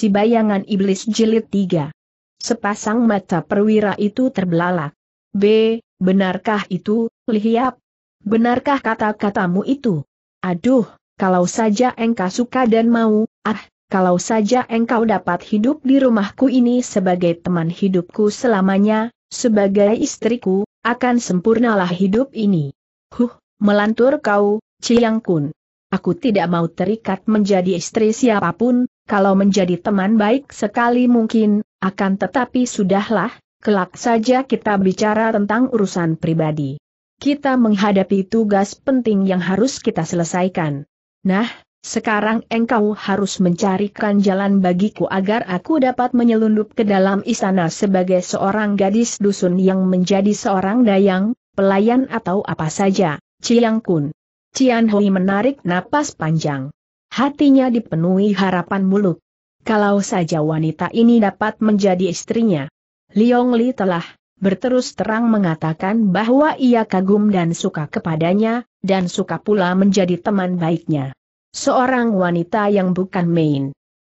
Si Bayangan Iblis Jilid 3. Sepasang mata perwira itu terbelalak. B. Benarkah itu, Lihiap? Benarkah kata-katamu itu? Aduh, kalau saja engkau suka dan mau, ah, kalau saja engkau dapat hidup di rumahku ini sebagai teman hidupku selamanya, sebagai istriku, akan sempurnalah hidup ini. Huh, melantur kau, Ciyang Kun. Aku tidak mau terikat menjadi istri siapapun, kalau menjadi teman baik sekali mungkin, akan tetapi sudahlah, kelak saja kita bicara tentang urusan pribadi. Kita menghadapi tugas penting yang harus kita selesaikan. Nah, sekarang engkau harus mencarikan jalan bagiku agar aku dapat menyelundup ke dalam istana sebagai seorang gadis dusun yang menjadi seorang dayang, pelayan atau apa saja, Ciyang Kun. Cian Hui menarik napas panjang. Hatinya dipenuhi harapan muluk. Kalau saja wanita ini dapat menjadi istrinya. Liong Li telah berterus terang mengatakan bahwa ia kagum dan suka kepadanya, dan suka pula menjadi teman baiknya. Seorang wanita yang bukan main.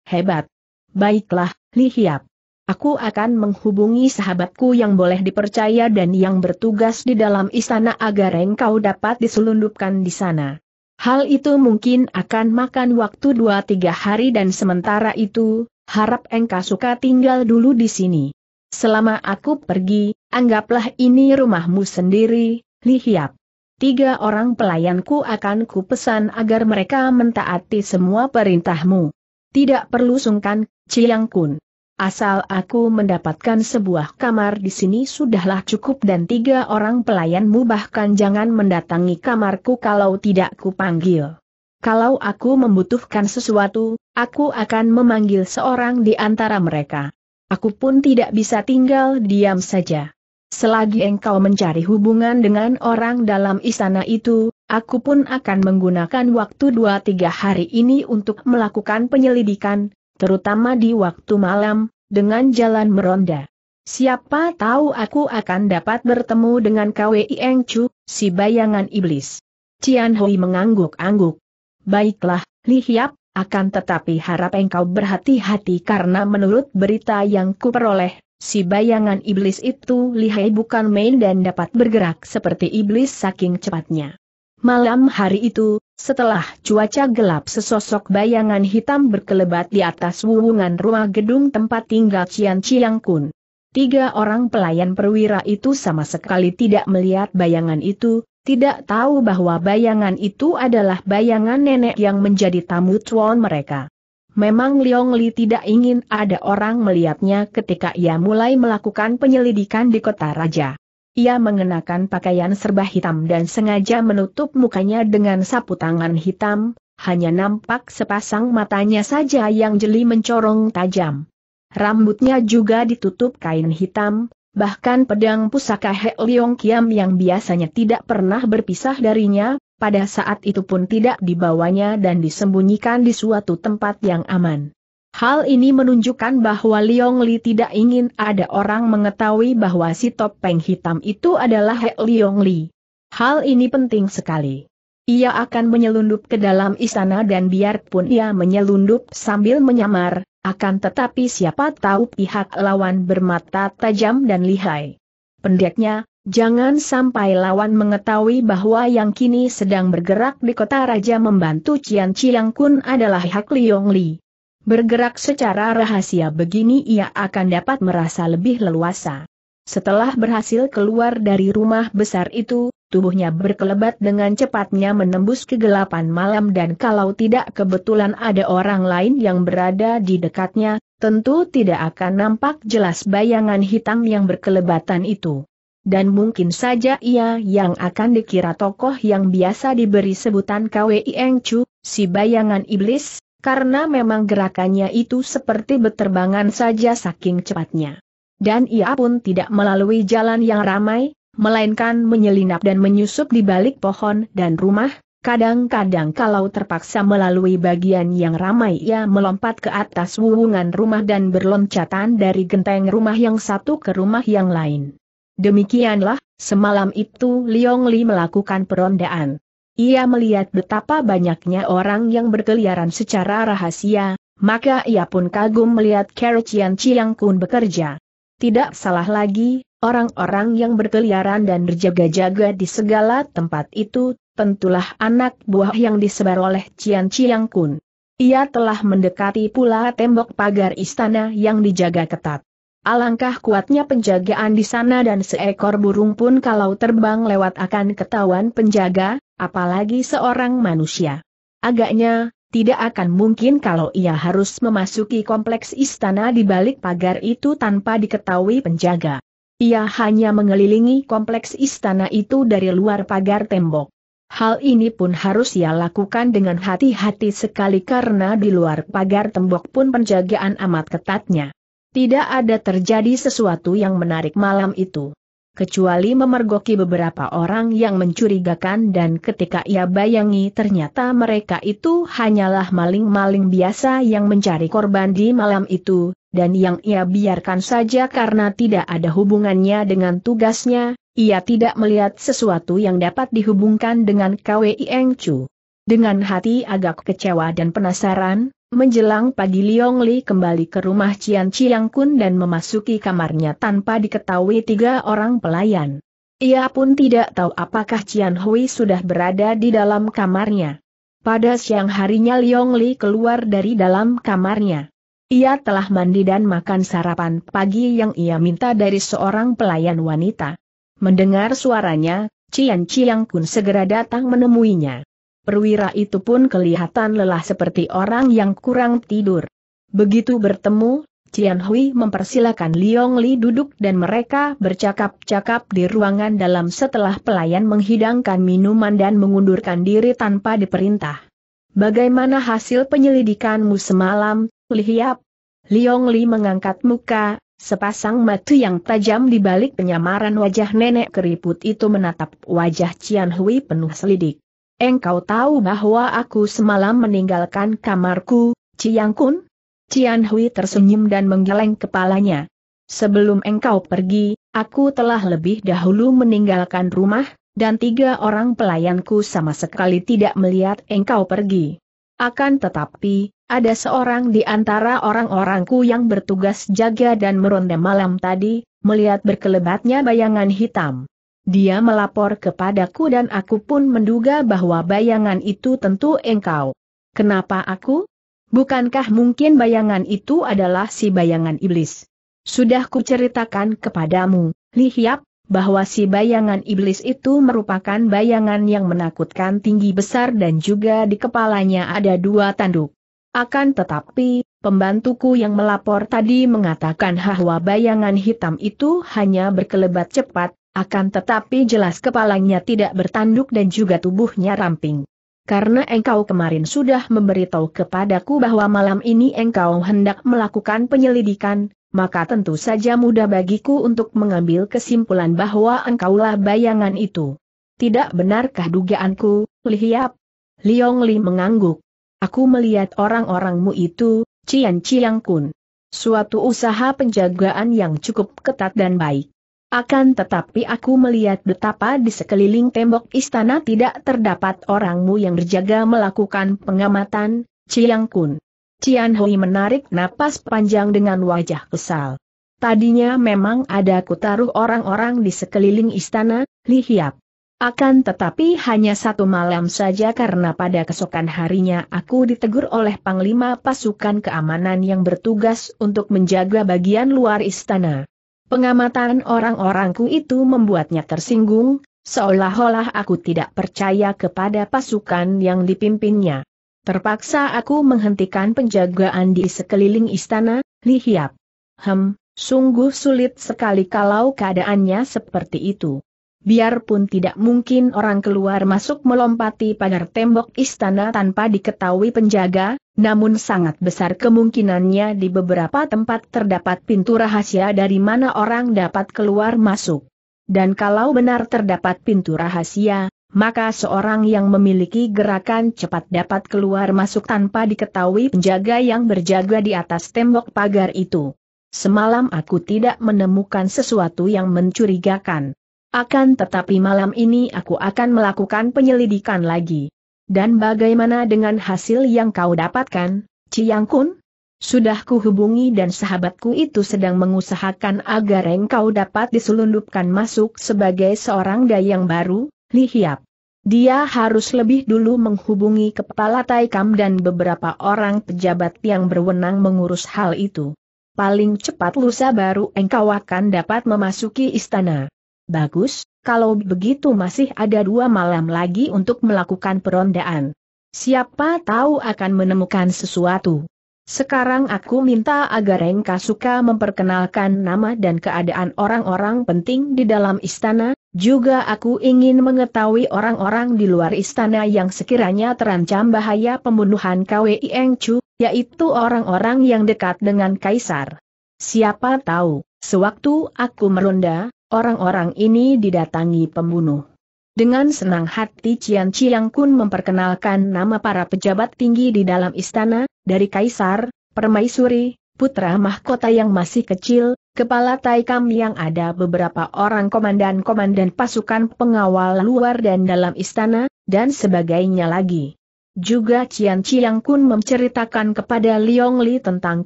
Hebat. Baiklah, Li Hiap. Aku akan menghubungi sahabatku yang boleh dipercaya dan yang bertugas di dalam istana agar engkau dapat diselundupkan di sana. Hal itu mungkin akan makan waktu dua tiga hari dan sementara itu, harap engkau suka tinggal dulu di sini. Selama aku pergi, anggaplah ini rumahmu sendiri, Li Hiap. Tiga orang pelayanku akan kupesan agar mereka mentaati semua perintahmu. Tidak perlu sungkan, Ciang Kun. Asal aku mendapatkan sebuah kamar di sini sudahlah cukup dan tiga orang pelayanmu bahkan jangan mendatangi kamarku kalau tidak kupanggil. Kalau aku membutuhkan sesuatu, aku akan memanggil seorang di antara mereka. Aku pun tidak bisa tinggal diam saja. Selagi engkau mencari hubungan dengan orang dalam istana itu, aku pun akan menggunakan waktu dua tiga hari ini untuk melakukan penyelidikan, terutama di waktu malam, dengan jalan meronda. Siapa tahu aku akan dapat bertemu dengan KWI Eng Chu, si bayangan iblis. Cian Hui mengangguk-angguk. Baiklah, Li Hiap, akan tetapi harap engkau berhati-hati karena menurut berita yang kuperoleh, si bayangan iblis itu lihai bukan main dan dapat bergerak seperti iblis saking cepatnya. Malam hari itu, setelah cuaca gelap sesosok bayangan hitam berkelebat di atas wuwungan rumah gedung tempat tinggal Cian Ciang Kun. Tiga orang pelayan perwira itu sama sekali tidak melihat bayangan itu, tidak tahu bahwa bayangan itu adalah bayangan nenek yang menjadi tamu tuan mereka. Memang Liong Li tidak ingin ada orang melihatnya ketika ia mulai melakukan penyelidikan di kota raja. Ia mengenakan pakaian serba hitam dan sengaja menutup mukanya dengan sapu tangan hitam, hanya nampak sepasang matanya saja yang jeli mencorong tajam. Rambutnya juga ditutup kain hitam, bahkan pedang pusaka He Leong Kiam yang biasanya tidak pernah berpisah darinya, pada saat itu pun tidak dibawanya dan disembunyikan di suatu tempat yang aman. Hal ini menunjukkan bahwa Liong Li tidak ingin ada orang mengetahui bahwa si topeng hitam itu adalah He Liong Li. Hal ini penting sekali. Ia akan menyelundup ke dalam istana dan biarpun ia menyelundup sambil menyamar, akan tetapi siapa tahu pihak lawan bermata tajam dan lihai. Pendeknya, jangan sampai lawan mengetahui bahwa yang kini sedang bergerak di kota raja membantu Cian Ciang Kun adalah Hak Liong Li. Bergerak secara rahasia begini ia akan dapat merasa lebih leluasa. Setelah berhasil keluar dari rumah besar itu, tubuhnya berkelebat dengan cepatnya menembus kegelapan malam dan kalau tidak kebetulan ada orang lain yang berada di dekatnya, tentu tidak akan nampak jelas bayangan hitam yang berkelebatan itu dan mungkin saja ia yang akan dikira tokoh yang biasa diberi sebutan KWI Chu, si bayangan iblis, karena memang gerakannya itu seperti beterbangan saja saking cepatnya. Dan ia pun tidak melalui jalan yang ramai, melainkan menyelinap dan menyusup di balik pohon dan rumah, kadang-kadang kalau terpaksa melalui bagian yang ramai ia melompat ke atas wuwungan rumah dan berloncatan dari genteng rumah yang satu ke rumah yang lain. Demikianlah, semalam itu Liong Li melakukan perondaan. Ia melihat betapa banyaknya orang yang berkeliaran secara rahasia, maka ia pun kagum melihat Carol Cian Chiang Kun bekerja. Tidak salah lagi, orang-orang yang berkeliaran dan berjaga-jaga di segala tempat itu, tentulah anak buah yang disebar oleh Cian Chiang Kun. Ia telah mendekati pula tembok pagar istana yang dijaga ketat. Alangkah kuatnya penjagaan di sana dan seekor burung pun kalau terbang lewat akan ketahuan penjaga, apalagi seorang manusia. Agaknya, tidak akan mungkin kalau ia harus memasuki kompleks istana di balik pagar itu tanpa diketahui penjaga. Ia hanya mengelilingi kompleks istana itu dari luar pagar tembok. Hal ini pun harus ia lakukan dengan hati-hati sekali karena di luar pagar tembok pun penjagaan amat ketatnya. Tidak ada terjadi sesuatu yang menarik malam itu kecuali memergoki beberapa orang yang mencurigakan dan ketika ia bayangi ternyata mereka itu hanyalah maling-maling biasa yang mencari korban di malam itu, dan yang ia biarkan saja karena tidak ada hubungannya dengan tugasnya, ia tidak melihat sesuatu yang dapat dihubungkan dengan KWI Eng Chu. Dengan hati agak kecewa dan penasaran, Menjelang pagi Liong Li kembali ke rumah Cian Chiang Kun dan memasuki kamarnya tanpa diketahui tiga orang pelayan. Ia pun tidak tahu apakah Cian Hui sudah berada di dalam kamarnya. Pada siang harinya Liong Li keluar dari dalam kamarnya. Ia telah mandi dan makan sarapan pagi yang ia minta dari seorang pelayan wanita. Mendengar suaranya, Cian Chiang Kun segera datang menemuinya. Perwira itu pun kelihatan lelah seperti orang yang kurang tidur. Begitu bertemu, Cian Hui mempersilahkan Liong Li duduk dan mereka bercakap-cakap di ruangan dalam setelah pelayan menghidangkan minuman dan mengundurkan diri tanpa diperintah. Bagaimana hasil penyelidikanmu semalam, Hiap? Liong Li mengangkat muka, sepasang mata yang tajam di balik penyamaran wajah nenek keriput itu menatap wajah Cian Hui penuh selidik. Engkau tahu bahwa aku semalam meninggalkan kamarku, Ciang Kun? Cian Hui tersenyum dan menggeleng kepalanya. Sebelum engkau pergi, aku telah lebih dahulu meninggalkan rumah, dan tiga orang pelayanku sama sekali tidak melihat engkau pergi. Akan tetapi, ada seorang di antara orang-orangku yang bertugas jaga dan meronda malam tadi, melihat berkelebatnya bayangan hitam. Dia melapor kepadaku dan aku pun menduga bahwa bayangan itu tentu engkau. Kenapa aku? Bukankah mungkin bayangan itu adalah si bayangan iblis? Sudah kuceritakan kepadamu, Li Hiap, bahwa si bayangan iblis itu merupakan bayangan yang menakutkan tinggi besar dan juga di kepalanya ada dua tanduk. Akan tetapi, pembantuku yang melapor tadi mengatakan bahwa bayangan hitam itu hanya berkelebat cepat, akan tetapi jelas kepalanya tidak bertanduk dan juga tubuhnya ramping. Karena engkau kemarin sudah memberitahu kepadaku bahwa malam ini engkau hendak melakukan penyelidikan, maka tentu saja mudah bagiku untuk mengambil kesimpulan bahwa engkaulah bayangan itu. Tidak benarkah dugaanku, Lihiap? Liong Li mengangguk. Aku melihat orang-orangmu itu, Cian Ciang Kun. Suatu usaha penjagaan yang cukup ketat dan baik. Akan tetapi aku melihat betapa di sekeliling tembok istana tidak terdapat orangmu yang berjaga melakukan pengamatan, Cilangkun. Kun. Cian Hui menarik napas panjang dengan wajah kesal. Tadinya memang ada kutaruh orang-orang di sekeliling istana, Li Hiap. Akan tetapi hanya satu malam saja karena pada kesokan harinya aku ditegur oleh Panglima Pasukan Keamanan yang bertugas untuk menjaga bagian luar istana. Pengamatan orang-orangku itu membuatnya tersinggung, seolah-olah aku tidak percaya kepada pasukan yang dipimpinnya. Terpaksa aku menghentikan penjagaan di sekeliling istana, lihiap. Hem, sungguh sulit sekali kalau keadaannya seperti itu biarpun tidak mungkin orang keluar masuk melompati pagar tembok istana tanpa diketahui penjaga, namun sangat besar kemungkinannya di beberapa tempat terdapat pintu rahasia dari mana orang dapat keluar masuk. Dan kalau benar terdapat pintu rahasia, maka seorang yang memiliki gerakan cepat dapat keluar masuk tanpa diketahui penjaga yang berjaga di atas tembok pagar itu. Semalam aku tidak menemukan sesuatu yang mencurigakan. Akan tetapi malam ini aku akan melakukan penyelidikan lagi. Dan bagaimana dengan hasil yang kau dapatkan, Ciyang Kun? Sudah kuhubungi dan sahabatku itu sedang mengusahakan agar engkau dapat diselundupkan masuk sebagai seorang dayang baru, Li Hiap. Dia harus lebih dulu menghubungi kepala Taikam dan beberapa orang pejabat yang berwenang mengurus hal itu. Paling cepat lusa baru engkau akan dapat memasuki istana. Bagus, kalau begitu masih ada dua malam lagi untuk melakukan perondaan. Siapa tahu akan menemukan sesuatu. Sekarang aku minta agar Rengka suka memperkenalkan nama dan keadaan orang-orang penting di dalam istana, juga aku ingin mengetahui orang-orang di luar istana yang sekiranya terancam bahaya pembunuhan KWI Engcu, yaitu orang-orang yang dekat dengan Kaisar. Siapa tahu, sewaktu aku meronda, orang-orang ini didatangi pembunuh. Dengan senang hati Cian Ciang Kun memperkenalkan nama para pejabat tinggi di dalam istana, dari Kaisar, Permaisuri, Putra Mahkota yang masih kecil, Kepala Taikam yang ada beberapa orang komandan-komandan pasukan pengawal luar dan dalam istana, dan sebagainya lagi. Juga Cian Ciang Kun menceritakan kepada Liong Li tentang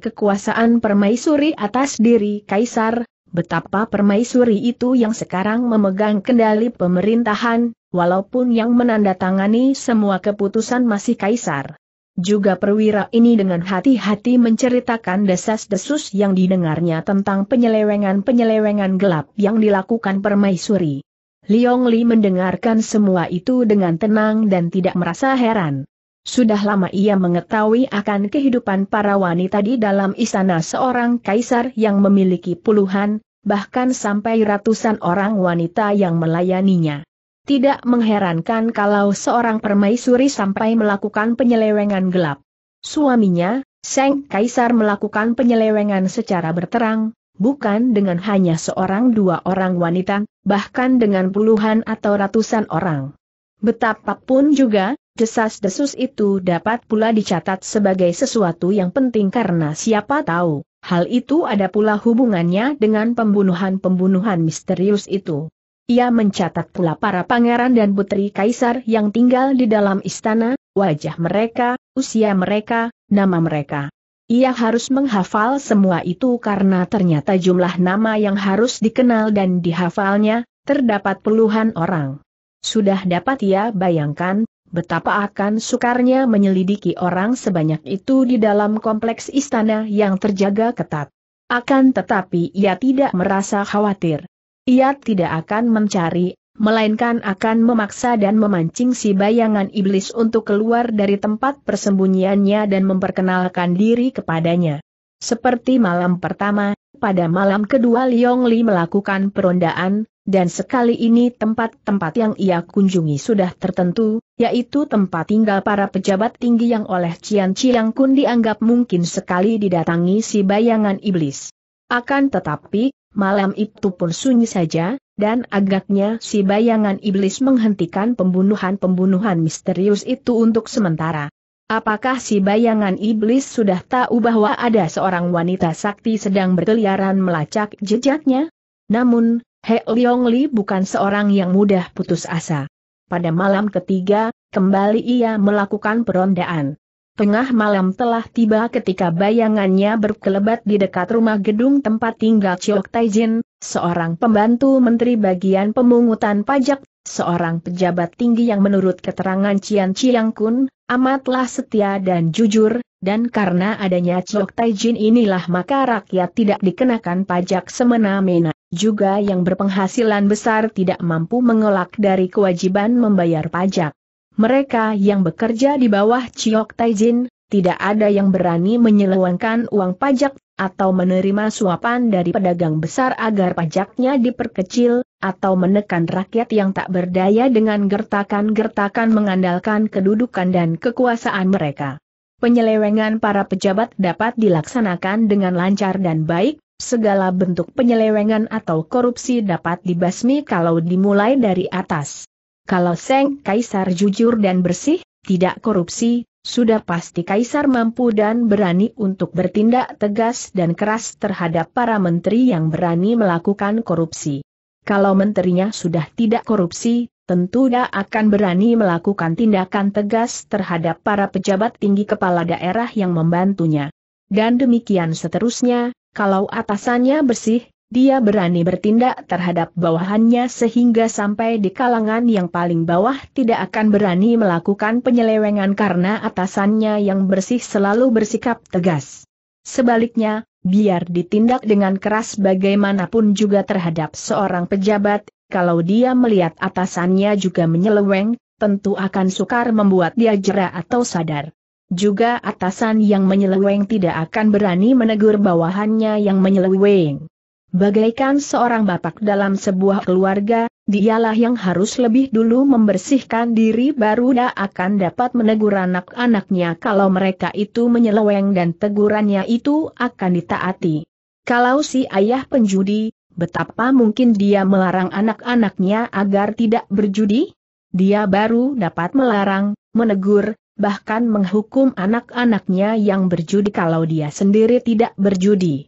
kekuasaan permaisuri atas diri Kaisar, Betapa permaisuri itu yang sekarang memegang kendali pemerintahan, walaupun yang menandatangani semua keputusan masih kaisar. Juga perwira ini dengan hati-hati menceritakan desas-desus yang didengarnya tentang penyelewengan-penyelewengan gelap yang dilakukan permaisuri. Liong Li mendengarkan semua itu dengan tenang dan tidak merasa heran. Sudah lama ia mengetahui akan kehidupan para wanita di dalam istana seorang kaisar yang memiliki puluhan, bahkan sampai ratusan orang wanita yang melayaninya. Tidak mengherankan kalau seorang permaisuri sampai melakukan penyelewengan gelap. Suaminya, Seng Kaisar melakukan penyelewengan secara berterang, bukan dengan hanya seorang dua orang wanita, bahkan dengan puluhan atau ratusan orang. Betapapun juga, desas-desus itu dapat pula dicatat sebagai sesuatu yang penting karena siapa tahu, hal itu ada pula hubungannya dengan pembunuhan-pembunuhan misterius itu. Ia mencatat pula para pangeran dan putri kaisar yang tinggal di dalam istana, wajah mereka, usia mereka, nama mereka. Ia harus menghafal semua itu karena ternyata jumlah nama yang harus dikenal dan dihafalnya, terdapat puluhan orang. Sudah dapat ia ya, bayangkan, betapa akan sukarnya menyelidiki orang sebanyak itu di dalam kompleks istana yang terjaga ketat. Akan tetapi ia tidak merasa khawatir. Ia tidak akan mencari, melainkan akan memaksa dan memancing si bayangan iblis untuk keluar dari tempat persembunyiannya dan memperkenalkan diri kepadanya. Seperti malam pertama, pada malam kedua Liong Li melakukan perondaan, dan sekali ini tempat-tempat yang ia kunjungi sudah tertentu, yaitu tempat tinggal para pejabat tinggi yang oleh Cian Ciang Kun dianggap mungkin sekali didatangi si bayangan iblis. Akan tetapi, malam itu pun sunyi saja, dan agaknya si bayangan iblis menghentikan pembunuhan-pembunuhan misterius itu untuk sementara. Apakah si bayangan iblis sudah tahu bahwa ada seorang wanita sakti sedang berkeliaran melacak jejaknya? Namun, He Leong Li bukan seorang yang mudah putus asa. Pada malam ketiga, kembali ia melakukan perondaan. Tengah malam telah tiba ketika bayangannya berkelebat di dekat rumah gedung tempat tinggal Chiok Taijin, seorang pembantu menteri bagian pemungutan pajak, seorang pejabat tinggi yang menurut keterangan Cian Chiang Kun, amatlah setia dan jujur, dan karena adanya Chok Taijin inilah maka rakyat tidak dikenakan pajak semena-mena, juga yang berpenghasilan besar tidak mampu mengelak dari kewajiban membayar pajak. Mereka yang bekerja di bawah Chok Taijin, tidak ada yang berani menyelewangkan uang pajak atau menerima suapan dari pedagang besar agar pajaknya diperkecil, atau menekan rakyat yang tak berdaya dengan gertakan-gertakan mengandalkan kedudukan dan kekuasaan mereka. Penyelewengan para pejabat dapat dilaksanakan dengan lancar dan baik, segala bentuk penyelewengan atau korupsi dapat dibasmi kalau dimulai dari atas. Kalau Seng Kaisar jujur dan bersih, tidak korupsi, sudah pasti Kaisar mampu dan berani untuk bertindak tegas dan keras terhadap para menteri yang berani melakukan korupsi. Kalau menterinya sudah tidak korupsi, tentu dia akan berani melakukan tindakan tegas terhadap para pejabat tinggi kepala daerah yang membantunya. Dan demikian seterusnya, kalau atasannya bersih, dia berani bertindak terhadap bawahannya sehingga sampai di kalangan yang paling bawah tidak akan berani melakukan penyelewengan karena atasannya yang bersih selalu bersikap tegas. Sebaliknya, biar ditindak dengan keras bagaimanapun juga terhadap seorang pejabat, kalau dia melihat atasannya juga menyeleweng, tentu akan sukar membuat dia jera atau sadar. Juga atasan yang menyeleweng tidak akan berani menegur bawahannya yang menyeleweng. Bagaikan seorang bapak dalam sebuah keluarga, dialah yang harus lebih dulu membersihkan diri baru dia akan dapat menegur anak-anaknya kalau mereka itu menyeleweng dan tegurannya itu akan ditaati. Kalau si ayah penjudi, betapa mungkin dia melarang anak-anaknya agar tidak berjudi? Dia baru dapat melarang, menegur, bahkan menghukum anak-anaknya yang berjudi kalau dia sendiri tidak berjudi.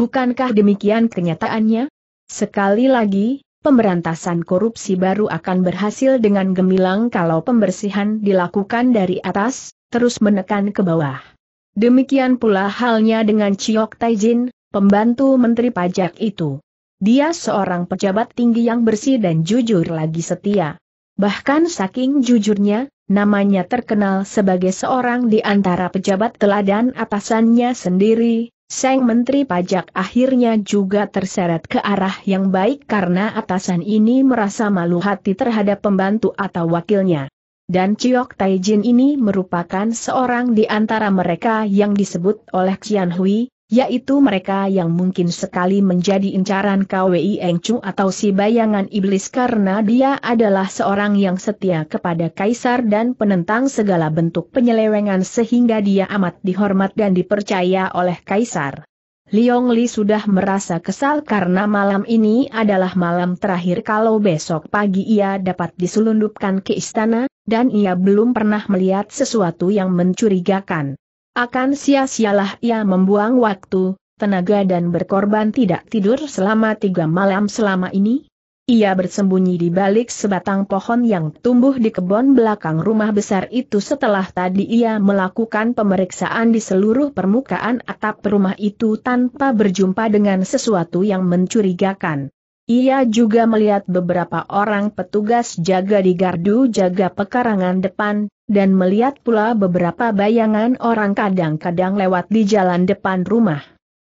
Bukankah demikian kenyataannya? Sekali lagi, pemberantasan korupsi baru akan berhasil dengan gemilang kalau pembersihan dilakukan dari atas, terus menekan ke bawah. Demikian pula halnya dengan Chiok Taijin, pembantu Menteri Pajak itu. Dia seorang pejabat tinggi yang bersih dan jujur lagi setia. Bahkan saking jujurnya, namanya terkenal sebagai seorang di antara pejabat teladan atasannya sendiri, Seng Menteri Pajak akhirnya juga terseret ke arah yang baik karena atasan ini merasa malu hati terhadap pembantu atau wakilnya. Dan Chiok Taijin ini merupakan seorang di antara mereka yang disebut oleh Qian Hui, yaitu mereka yang mungkin sekali menjadi incaran KWI Engcu atau si bayangan iblis karena dia adalah seorang yang setia kepada kaisar dan penentang segala bentuk penyelewengan sehingga dia amat dihormat dan dipercaya oleh kaisar. Liong Li sudah merasa kesal karena malam ini adalah malam terakhir kalau besok pagi ia dapat diselundupkan ke istana, dan ia belum pernah melihat sesuatu yang mencurigakan. Akan sia-sialah ia membuang waktu, tenaga dan berkorban tidak tidur selama tiga malam selama ini? Ia bersembunyi di balik sebatang pohon yang tumbuh di kebun belakang rumah besar itu setelah tadi ia melakukan pemeriksaan di seluruh permukaan atap rumah itu tanpa berjumpa dengan sesuatu yang mencurigakan. Ia juga melihat beberapa orang petugas jaga di gardu jaga pekarangan depan, dan melihat pula beberapa bayangan orang kadang-kadang lewat di jalan depan rumah.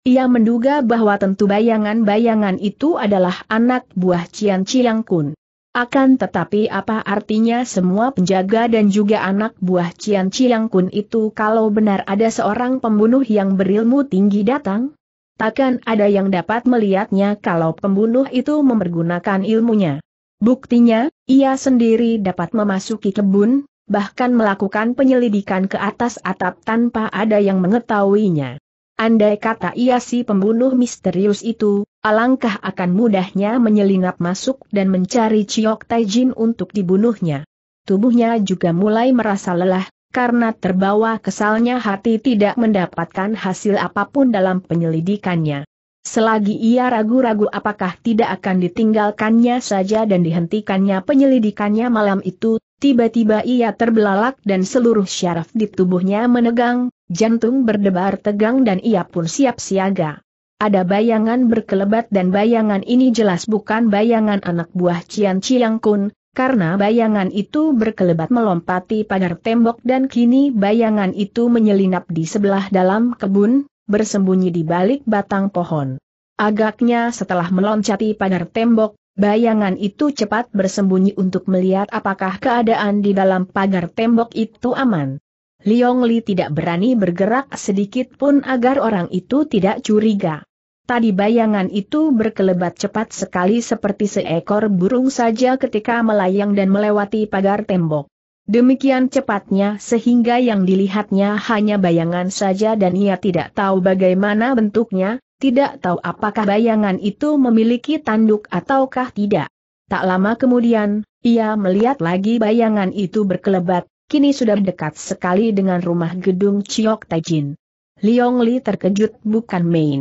Ia menduga bahwa tentu bayangan-bayangan itu adalah anak buah Cian Ciang Kun. Akan tetapi apa artinya semua penjaga dan juga anak buah Cian Ciang Kun itu kalau benar ada seorang pembunuh yang berilmu tinggi datang? Takkan ada yang dapat melihatnya kalau pembunuh itu mempergunakan ilmunya. Buktinya, ia sendiri dapat memasuki kebun, bahkan melakukan penyelidikan ke atas atap tanpa ada yang mengetahuinya. Andai kata ia si pembunuh misterius itu, alangkah akan mudahnya menyelinap masuk dan mencari Chiok Taijin untuk dibunuhnya. Tubuhnya juga mulai merasa lelah, karena terbawa kesalnya hati tidak mendapatkan hasil apapun dalam penyelidikannya. Selagi ia ragu-ragu apakah tidak akan ditinggalkannya saja dan dihentikannya penyelidikannya malam itu, Tiba-tiba ia terbelalak dan seluruh syaraf di tubuhnya menegang, jantung berdebar tegang dan ia pun siap siaga. Ada bayangan berkelebat dan bayangan ini jelas bukan bayangan anak buah Cian Ciang Kun, karena bayangan itu berkelebat melompati pagar tembok dan kini bayangan itu menyelinap di sebelah dalam kebun, bersembunyi di balik batang pohon. Agaknya setelah meloncati pagar tembok, Bayangan itu cepat bersembunyi untuk melihat apakah keadaan di dalam pagar tembok itu aman. Liong Li tidak berani bergerak sedikit pun agar orang itu tidak curiga. Tadi bayangan itu berkelebat cepat sekali seperti seekor burung saja ketika melayang dan melewati pagar tembok. Demikian cepatnya sehingga yang dilihatnya hanya bayangan saja dan ia tidak tahu bagaimana bentuknya, tidak tahu apakah bayangan itu memiliki tanduk ataukah tidak. Tak lama kemudian, ia melihat lagi bayangan itu berkelebat, kini sudah dekat sekali dengan rumah gedung Chiok Tajin. Liong Li terkejut bukan main.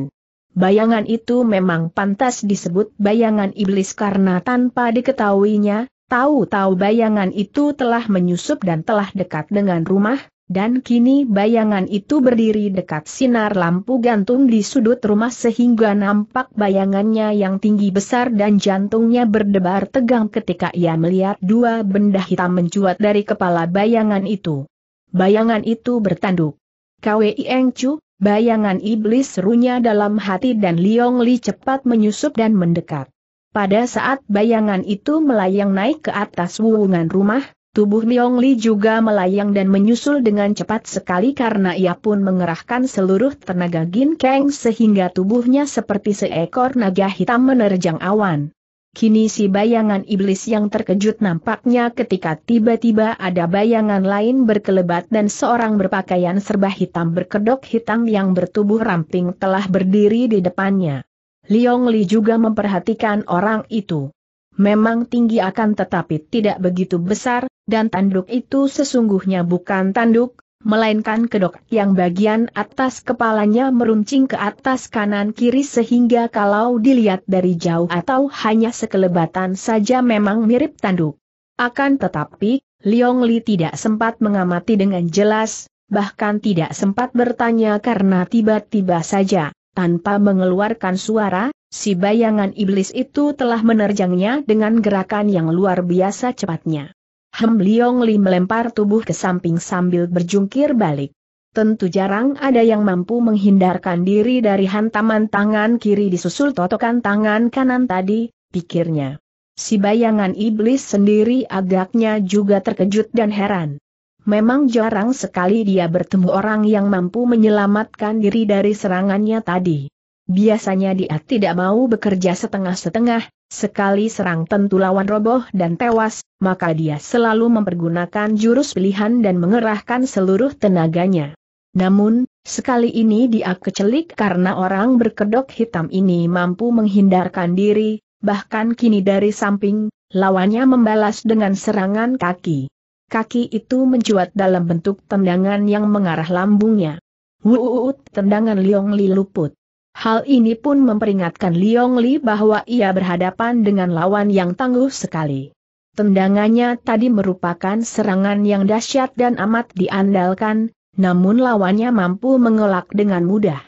Bayangan itu memang pantas disebut bayangan iblis karena tanpa diketahuinya, tahu-tahu bayangan itu telah menyusup dan telah dekat dengan rumah, dan kini bayangan itu berdiri dekat sinar lampu gantung di sudut rumah sehingga nampak bayangannya yang tinggi besar dan jantungnya berdebar tegang ketika ia melihat dua benda hitam mencuat dari kepala bayangan itu. Bayangan itu bertanduk. Kwei Eng Chu, bayangan iblis serunya dalam hati dan Liong Li cepat menyusup dan mendekat. Pada saat bayangan itu melayang naik ke atas wuungan rumah, Tubuh Liong Li juga melayang dan menyusul dengan cepat sekali karena ia pun mengerahkan seluruh tenaga Gin Kang sehingga tubuhnya seperti seekor naga hitam menerjang awan. Kini si bayangan iblis yang terkejut nampaknya ketika tiba-tiba ada bayangan lain berkelebat dan seorang berpakaian serba hitam berkedok hitam yang bertubuh ramping telah berdiri di depannya. Liong Li juga memperhatikan orang itu memang tinggi akan tetapi tidak begitu besar, dan tanduk itu sesungguhnya bukan tanduk, melainkan kedok yang bagian atas kepalanya meruncing ke atas kanan kiri sehingga kalau dilihat dari jauh atau hanya sekelebatan saja memang mirip tanduk. Akan tetapi, Liong Li tidak sempat mengamati dengan jelas, bahkan tidak sempat bertanya karena tiba-tiba saja tanpa mengeluarkan suara, si bayangan iblis itu telah menerjangnya dengan gerakan yang luar biasa cepatnya. Hem Liong Li melempar tubuh ke samping sambil berjungkir balik. Tentu jarang ada yang mampu menghindarkan diri dari hantaman tangan kiri disusul totokan tangan kanan tadi, pikirnya. Si bayangan iblis sendiri agaknya juga terkejut dan heran. Memang jarang sekali dia bertemu orang yang mampu menyelamatkan diri dari serangannya tadi. Biasanya dia tidak mau bekerja setengah-setengah, sekali serang tentu lawan roboh dan tewas, maka dia selalu mempergunakan jurus pilihan dan mengerahkan seluruh tenaganya. Namun, sekali ini dia kecelik karena orang berkedok hitam ini mampu menghindarkan diri, bahkan kini dari samping, lawannya membalas dengan serangan kaki kaki itu mencuat dalam bentuk tendangan yang mengarah lambungnya. Wuut, tendangan Liong Li luput. Hal ini pun memperingatkan Liong Li bahwa ia berhadapan dengan lawan yang tangguh sekali. Tendangannya tadi merupakan serangan yang dahsyat dan amat diandalkan, namun lawannya mampu mengelak dengan mudah.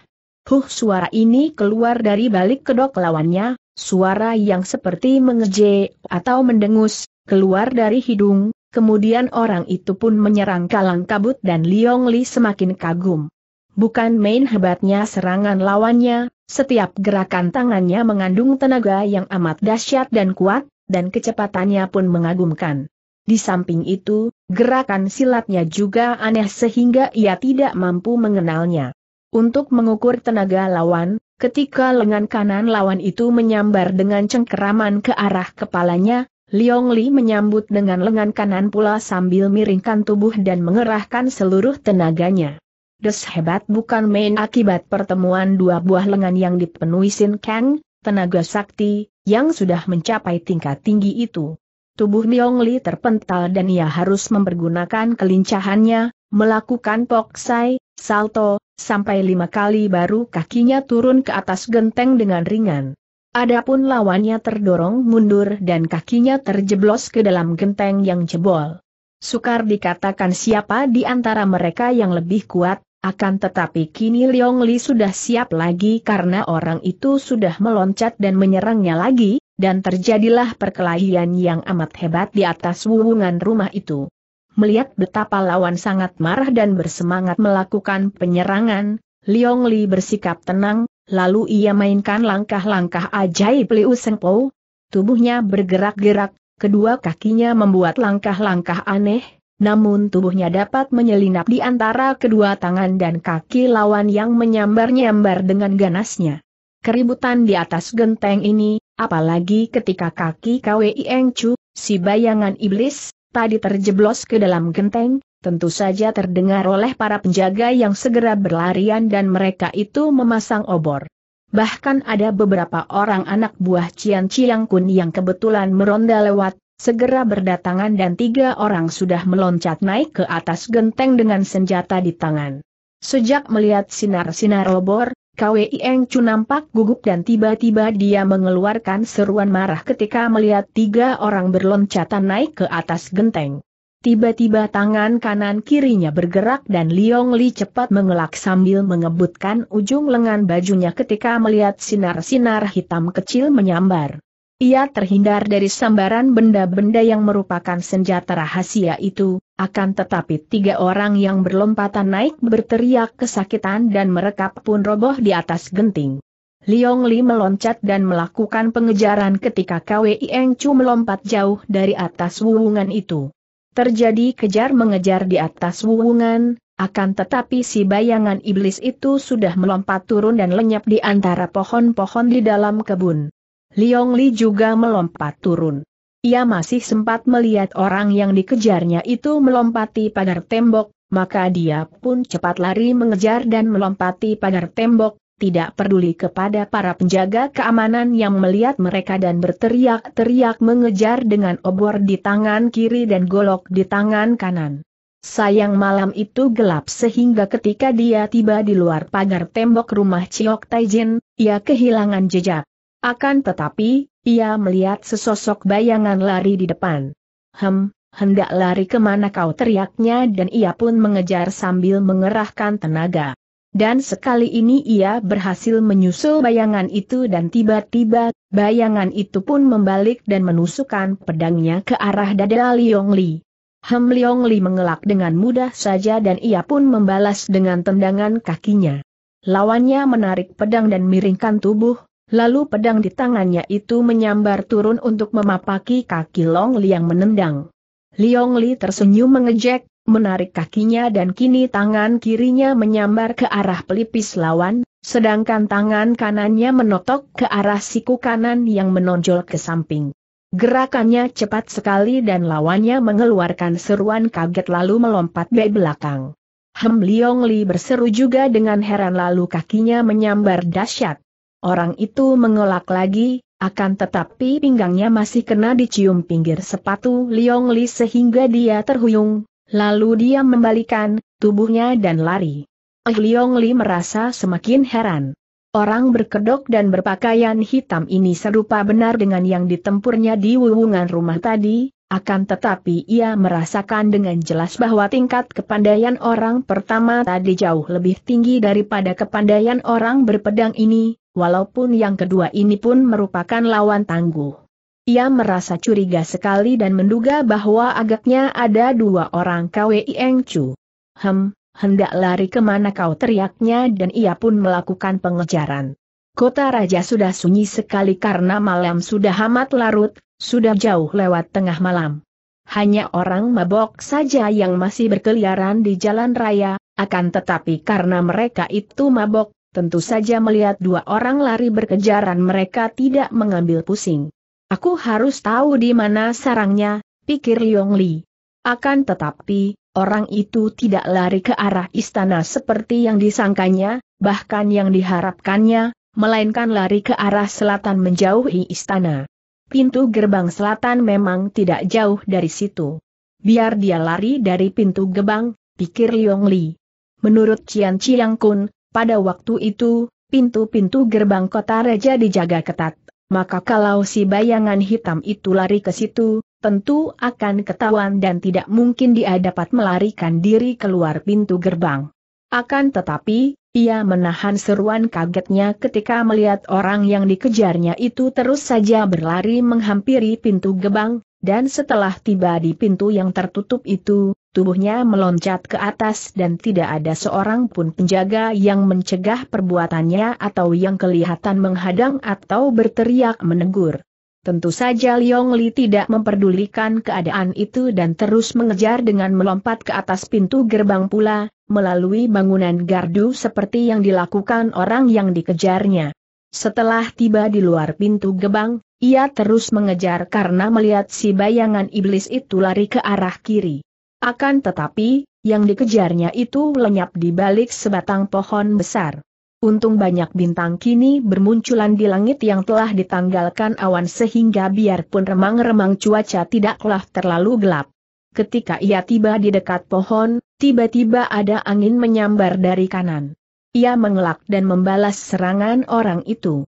Huh suara ini keluar dari balik kedok lawannya, suara yang seperti mengeje atau mendengus, keluar dari hidung, Kemudian orang itu pun menyerang Kalang Kabut dan Liong Li semakin kagum. Bukan main hebatnya serangan lawannya, setiap gerakan tangannya mengandung tenaga yang amat dahsyat dan kuat, dan kecepatannya pun mengagumkan. Di samping itu, gerakan silatnya juga aneh sehingga ia tidak mampu mengenalnya. Untuk mengukur tenaga lawan, ketika lengan kanan lawan itu menyambar dengan cengkeraman ke arah kepalanya, Liong Li menyambut dengan lengan kanan pula sambil miringkan tubuh dan mengerahkan seluruh tenaganya. Des hebat bukan main akibat pertemuan dua buah lengan yang dipenuhi Sin Kang, tenaga sakti, yang sudah mencapai tingkat tinggi itu. Tubuh Liong Li terpental dan ia harus mempergunakan kelincahannya, melakukan poksai, salto, sampai lima kali baru kakinya turun ke atas genteng dengan ringan. Adapun lawannya terdorong mundur dan kakinya terjeblos ke dalam genteng yang jebol. Sukar dikatakan siapa di antara mereka yang lebih kuat, akan tetapi kini Leong Li sudah siap lagi karena orang itu sudah meloncat dan menyerangnya lagi, dan terjadilah perkelahian yang amat hebat di atas wuhungan rumah itu. Melihat betapa lawan sangat marah dan bersemangat melakukan penyerangan, Leong Li bersikap tenang, Lalu ia mainkan langkah-langkah ajaib Liu Sengpo. Tubuhnya bergerak-gerak, kedua kakinya membuat langkah-langkah aneh, namun tubuhnya dapat menyelinap di antara kedua tangan dan kaki lawan yang menyambar-nyambar dengan ganasnya. Keributan di atas genteng ini, apalagi ketika kaki KWI Chu, si bayangan iblis, tadi terjeblos ke dalam genteng, tentu saja terdengar oleh para penjaga yang segera berlarian dan mereka itu memasang obor. Bahkan ada beberapa orang anak buah Cian Ciang Kun yang kebetulan meronda lewat, segera berdatangan dan tiga orang sudah meloncat naik ke atas genteng dengan senjata di tangan. Sejak melihat sinar-sinar obor, KWI Eng Chu nampak gugup dan tiba-tiba dia mengeluarkan seruan marah ketika melihat tiga orang berloncatan naik ke atas genteng. Tiba-tiba tangan kanan kirinya bergerak dan Liong Li cepat mengelak sambil mengebutkan ujung lengan bajunya ketika melihat sinar-sinar hitam kecil menyambar. Ia terhindar dari sambaran benda-benda yang merupakan senjata rahasia itu, akan tetapi tiga orang yang berlompatan naik berteriak kesakitan dan merekap pun roboh di atas genting. Liong Li meloncat dan melakukan pengejaran ketika Kwei Eng Chu melompat jauh dari atas wuwungan itu. Terjadi kejar-mengejar di atas wuwungan, akan tetapi si bayangan iblis itu sudah melompat turun dan lenyap di antara pohon-pohon di dalam kebun. Liong Li juga melompat turun. Ia masih sempat melihat orang yang dikejarnya itu melompati pagar tembok, maka dia pun cepat lari mengejar dan melompati pagar tembok, tidak peduli kepada para penjaga keamanan yang melihat mereka dan berteriak-teriak mengejar dengan obor di tangan kiri dan golok di tangan kanan. Sayang malam itu gelap sehingga ketika dia tiba di luar pagar tembok rumah Ciok Taijin, ia kehilangan jejak. Akan tetapi, ia melihat sesosok bayangan lari di depan. Hem, hendak lari kemana kau teriaknya dan ia pun mengejar sambil mengerahkan tenaga. Dan sekali ini ia berhasil menyusul bayangan itu dan tiba-tiba, bayangan itu pun membalik dan menusukkan pedangnya ke arah dada Liong Li. Hem Liong Li mengelak dengan mudah saja dan ia pun membalas dengan tendangan kakinya. Lawannya menarik pedang dan miringkan tubuh, lalu pedang di tangannya itu menyambar turun untuk memapaki kaki Long Li yang menendang. Liong Li tersenyum mengejek, menarik kakinya dan kini tangan kirinya menyambar ke arah pelipis lawan, sedangkan tangan kanannya menotok ke arah siku kanan yang menonjol ke samping. Gerakannya cepat sekali dan lawannya mengeluarkan seruan kaget lalu melompat ke belakang. Hem Leong Li berseru juga dengan heran lalu kakinya menyambar dahsyat. Orang itu mengelak lagi, akan tetapi pinggangnya masih kena dicium pinggir sepatu Liong Li sehingga dia terhuyung, Lalu dia membalikan tubuhnya dan lari. Eh Liong Li merasa semakin heran. Orang berkedok dan berpakaian hitam ini serupa benar dengan yang ditempurnya di wuwungan rumah tadi, akan tetapi ia merasakan dengan jelas bahwa tingkat kepandaian orang pertama tadi jauh lebih tinggi daripada kepandaian orang berpedang ini, walaupun yang kedua ini pun merupakan lawan tangguh. Ia merasa curiga sekali dan menduga bahwa agaknya ada dua orang KWI Eng Chu. Hem, hendak lari kemana kau teriaknya dan ia pun melakukan pengejaran. Kota Raja sudah sunyi sekali karena malam sudah amat larut, sudah jauh lewat tengah malam. Hanya orang mabok saja yang masih berkeliaran di jalan raya, akan tetapi karena mereka itu mabok, tentu saja melihat dua orang lari berkejaran mereka tidak mengambil pusing. Aku harus tahu di mana sarangnya, pikir Yong Li. Akan tetapi, orang itu tidak lari ke arah istana seperti yang disangkanya, bahkan yang diharapkannya, melainkan lari ke arah selatan menjauhi istana. Pintu gerbang selatan memang tidak jauh dari situ. Biar dia lari dari pintu gerbang, pikir Yong Li. Menurut Cian Chiang Kun, pada waktu itu, pintu-pintu gerbang kota raja dijaga ketat maka kalau si bayangan hitam itu lari ke situ, tentu akan ketahuan dan tidak mungkin dia dapat melarikan diri keluar pintu gerbang. Akan tetapi, ia menahan seruan kagetnya ketika melihat orang yang dikejarnya itu terus saja berlari menghampiri pintu gerbang dan setelah tiba di pintu yang tertutup itu, tubuhnya meloncat ke atas dan tidak ada seorang pun penjaga yang mencegah perbuatannya atau yang kelihatan menghadang atau berteriak menegur. Tentu saja Liong Li tidak memperdulikan keadaan itu dan terus mengejar dengan melompat ke atas pintu gerbang pula, melalui bangunan gardu seperti yang dilakukan orang yang dikejarnya. Setelah tiba di luar pintu gerbang. Ia terus mengejar karena melihat si bayangan iblis itu lari ke arah kiri. Akan tetapi, yang dikejarnya itu lenyap di balik sebatang pohon besar. Untung banyak bintang kini bermunculan di langit yang telah ditanggalkan awan sehingga biarpun remang-remang cuaca tidaklah terlalu gelap. Ketika ia tiba di dekat pohon, tiba-tiba ada angin menyambar dari kanan. Ia mengelak dan membalas serangan orang itu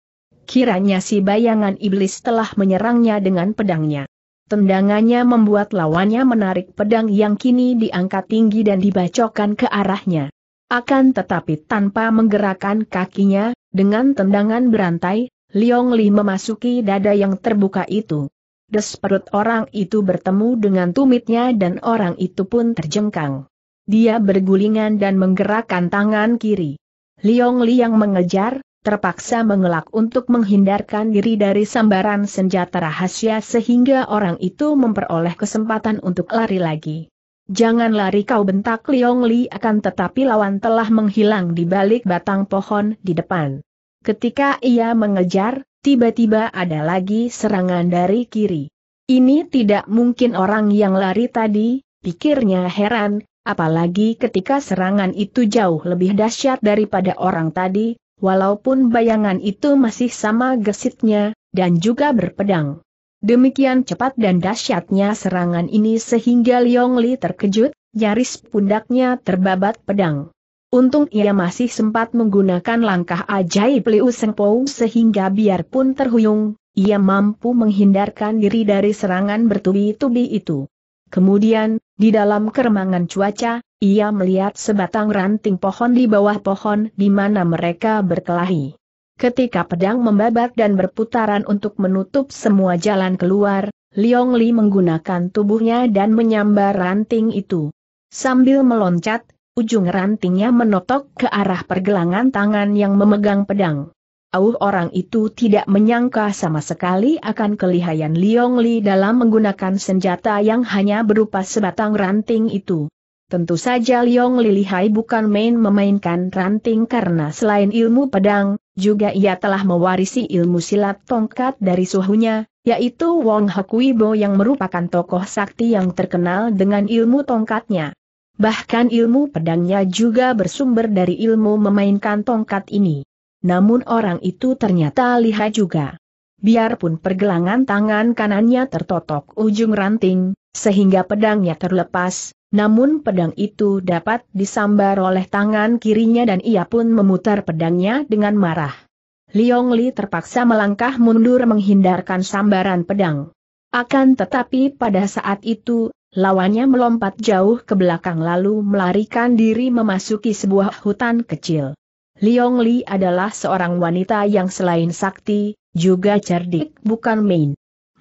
kiranya si bayangan iblis telah menyerangnya dengan pedangnya. Tendangannya membuat lawannya menarik pedang yang kini diangkat tinggi dan dibacokkan ke arahnya. Akan tetapi tanpa menggerakkan kakinya, dengan tendangan berantai, Liong Li memasuki dada yang terbuka itu. Des perut orang itu bertemu dengan tumitnya dan orang itu pun terjengkang. Dia bergulingan dan menggerakkan tangan kiri. Liong Li yang mengejar, terpaksa mengelak untuk menghindarkan diri dari sambaran senjata rahasia sehingga orang itu memperoleh kesempatan untuk lari lagi. Jangan lari kau bentak Liong Li akan tetapi lawan telah menghilang di balik batang pohon di depan. Ketika ia mengejar, tiba-tiba ada lagi serangan dari kiri. Ini tidak mungkin orang yang lari tadi, pikirnya heran, apalagi ketika serangan itu jauh lebih dahsyat daripada orang tadi, walaupun bayangan itu masih sama gesitnya, dan juga berpedang. Demikian cepat dan dahsyatnya serangan ini sehingga Liong Li terkejut, nyaris pundaknya terbabat pedang. Untung ia masih sempat menggunakan langkah ajaib Liu Sengpou sehingga biarpun terhuyung, ia mampu menghindarkan diri dari serangan bertubi-tubi itu. Kemudian, di dalam keremangan cuaca, ia melihat sebatang ranting pohon di bawah pohon di mana mereka berkelahi. Ketika pedang membabat dan berputaran untuk menutup semua jalan keluar, Liong Li menggunakan tubuhnya dan menyambar ranting itu. Sambil meloncat, ujung rantingnya menotok ke arah pergelangan tangan yang memegang pedang. Auh orang itu tidak menyangka sama sekali akan kelihayan Liong Li dalam menggunakan senjata yang hanya berupa sebatang ranting itu. Tentu saja Liong Li lihai bukan main memainkan ranting karena selain ilmu pedang, juga ia telah mewarisi ilmu silat tongkat dari suhunya, yaitu Wong Hakuibo yang merupakan tokoh sakti yang terkenal dengan ilmu tongkatnya. Bahkan ilmu pedangnya juga bersumber dari ilmu memainkan tongkat ini namun orang itu ternyata lihai juga. Biarpun pergelangan tangan kanannya tertotok ujung ranting, sehingga pedangnya terlepas, namun pedang itu dapat disambar oleh tangan kirinya dan ia pun memutar pedangnya dengan marah. Liong Li terpaksa melangkah mundur menghindarkan sambaran pedang. Akan tetapi pada saat itu, lawannya melompat jauh ke belakang lalu melarikan diri memasuki sebuah hutan kecil. Liong Li adalah seorang wanita yang selain sakti, juga cerdik bukan main.